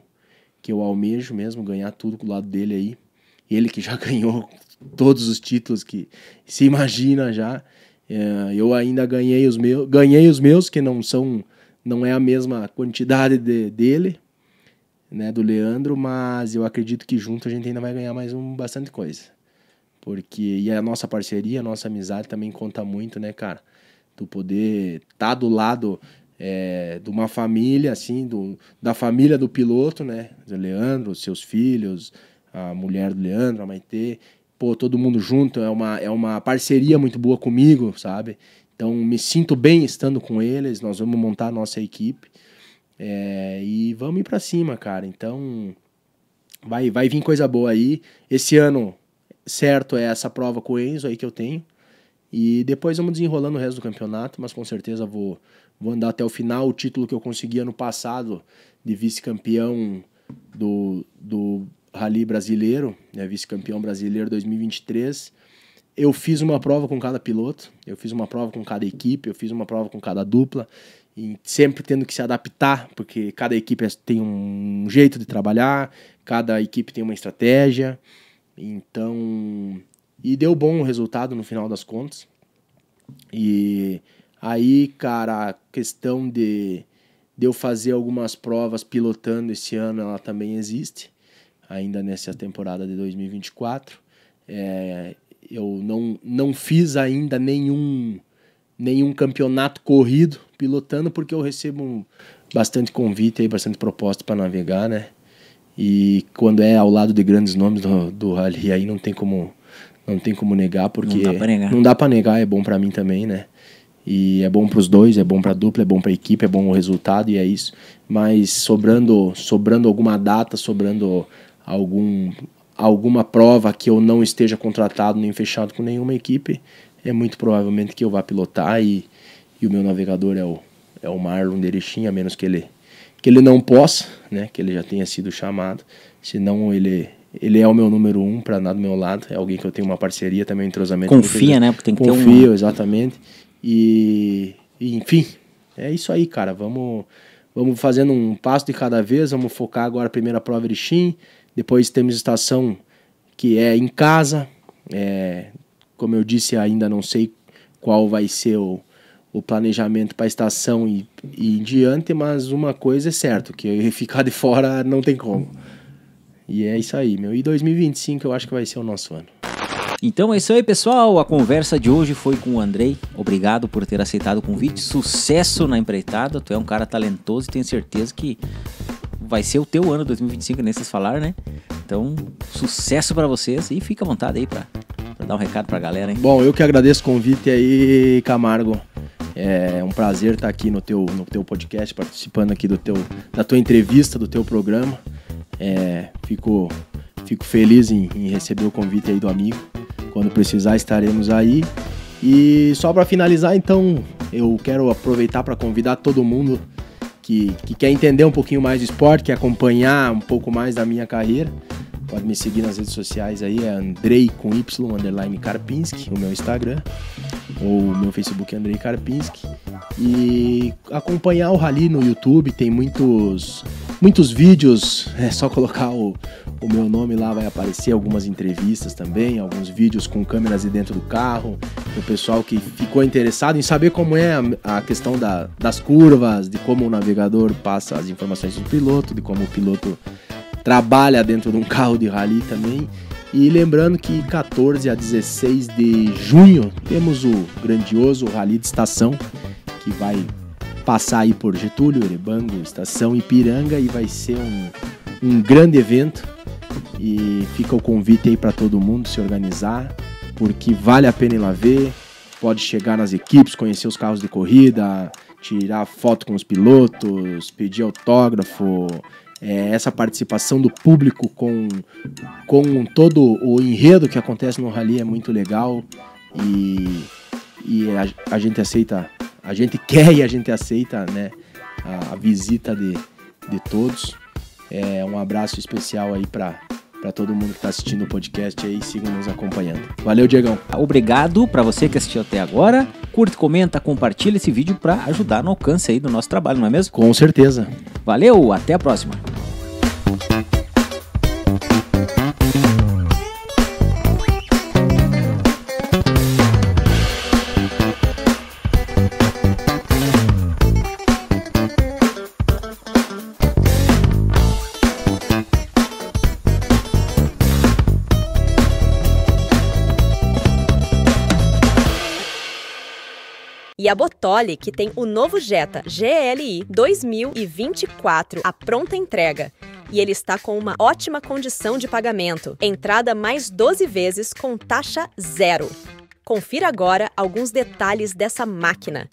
que eu almejo mesmo, ganhar tudo do lado dele aí. Ele que já ganhou todos os títulos que se imagina já. É, eu ainda ganhei os meus, ganhei os meus que não são, não é a mesma quantidade de, dele, né, do Leandro, mas eu acredito que junto a gente ainda vai ganhar mais um bastante coisa. Porque e a nossa parceria, a nossa amizade também conta muito, né, cara? tu poder estar tá do lado é, de uma família, assim, do, da família do piloto, né? Leandro, seus filhos, a mulher do Leandro, a Maitê. Pô, todo mundo junto, é uma, é uma parceria muito boa comigo, sabe? Então, me sinto bem estando com eles, nós vamos montar a nossa equipe é, e vamos ir para cima, cara. Então, vai, vai vir coisa boa aí. Esse ano, certo, é essa prova com o Enzo aí que eu tenho. E depois vamos desenrolando o resto do campeonato, mas com certeza vou, vou andar até o final. O título que eu consegui ano passado de vice-campeão do, do Rally brasileiro, né, vice-campeão brasileiro 2023. Eu fiz uma prova com cada piloto, eu fiz uma prova com cada equipe, eu fiz uma prova com cada dupla, e sempre tendo que se adaptar, porque cada equipe tem um jeito de trabalhar, cada equipe tem uma estratégia. Então, e deu bom o resultado no final das contas. E aí, cara, a questão de, de eu fazer algumas provas pilotando esse ano, ela também existe, ainda nessa temporada de 2024. É, eu não, não fiz ainda nenhum, nenhum campeonato corrido pilotando, porque eu recebo bastante convite e bastante proposta para navegar, né? E quando é ao lado de grandes nomes do, do rally, aí não tem como não tem como negar, porque. Não dá pra negar. Não dá pra negar, é bom para mim também, né? E é bom para os dois, é bom para dupla, é bom para equipe, é bom o resultado e é isso. Mas sobrando, sobrando alguma data, sobrando algum, alguma prova que eu não esteja contratado nem fechado com nenhuma equipe, é muito provavelmente que eu vá pilotar e, e o meu navegador é o, é o Marlon Derechim, a menos que ele, que ele não possa, né, que ele já tenha sido chamado, senão ele, ele é o meu número um para andar do meu lado. É alguém que eu tenho uma parceria também, um entrosamento. Confia, né? Porque tem que Confio, ter um... Confio, exatamente. E, e, enfim, é isso aí, cara. Vamos, vamos fazendo um passo de cada vez. Vamos focar agora a primeira prova de Xim. Depois temos estação que é em casa. É, como eu disse, ainda não sei qual vai ser o, o planejamento para a estação e, e em diante, mas uma coisa é certa, que ficar de fora não tem como. E é isso aí, meu. E 2025 eu acho que vai ser o nosso ano. Então é isso aí, pessoal. A conversa de hoje foi com o Andrei. Obrigado por ter aceitado o convite. Sucesso na empreitada. Tu é um cara talentoso e tenho certeza que vai ser o teu ano 2025, nem vocês falar né? Então, sucesso para vocês e fica à vontade aí para dar um recado pra galera, hein? Bom, eu que agradeço o convite aí, Camargo. É um prazer estar aqui no teu, no teu podcast, participando aqui do teu, da tua entrevista, do teu programa. É, fico, fico feliz em, em receber o convite aí do amigo. Quando precisar, estaremos aí. E só para finalizar, então, eu quero aproveitar para convidar todo mundo que, que, quer entender um pouquinho mais de esporte, quer acompanhar um pouco mais da minha carreira, Pode me seguir nas redes sociais aí, é Andrei com Y, underline Karpinski, o meu Instagram, ou o meu Facebook é Andrei Karpinski. E acompanhar o Rally no YouTube, tem muitos, muitos vídeos, é só colocar o, o meu nome lá, vai aparecer algumas entrevistas também, alguns vídeos com câmeras e dentro do carro, o pessoal que ficou interessado em saber como é a, a questão da, das curvas, de como o navegador passa as informações do piloto, de como o piloto trabalha dentro de um carro de rally também. E lembrando que 14 a 16 de junho temos o grandioso Rally de Estação, que vai passar aí por Getúlio, Urebango, Estação Ipiranga e vai ser um, um grande evento. E fica o convite aí para todo mundo se organizar, porque vale a pena ir lá ver. Pode chegar nas equipes, conhecer os carros de corrida, tirar foto com os pilotos, pedir autógrafo, é, essa participação do público com, com todo o enredo que acontece no rally é muito legal e, e a, a gente aceita, a gente quer e a gente aceita né, a, a visita de, de todos. É, um abraço especial aí para para todo mundo que está assistindo o podcast aí, sigam nos acompanhando. Valeu, Diegão. Obrigado para você que assistiu até agora. Curte, comenta, compartilha esse vídeo para ajudar no alcance aí do nosso trabalho, não é mesmo? Com certeza. Valeu, até a próxima. a Botoli, que tem o novo Jetta GLI 2024 à pronta entrega. E ele está com uma ótima condição de pagamento. Entrada mais 12 vezes com taxa zero. Confira agora alguns detalhes dessa máquina.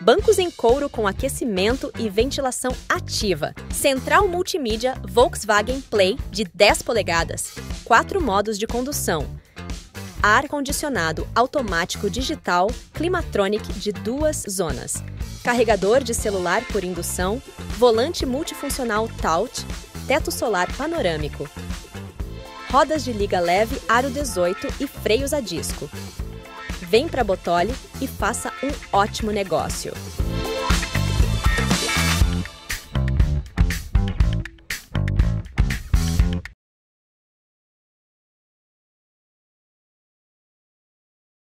Bancos em couro com aquecimento e ventilação ativa. Central multimídia Volkswagen Play de 10 polegadas. Quatro modos de condução ar-condicionado automático digital Climatronic de duas zonas, carregador de celular por indução, volante multifuncional Taut, teto solar panorâmico, rodas de liga leve aro 18 e freios a disco. Vem para Botoli e faça um ótimo negócio.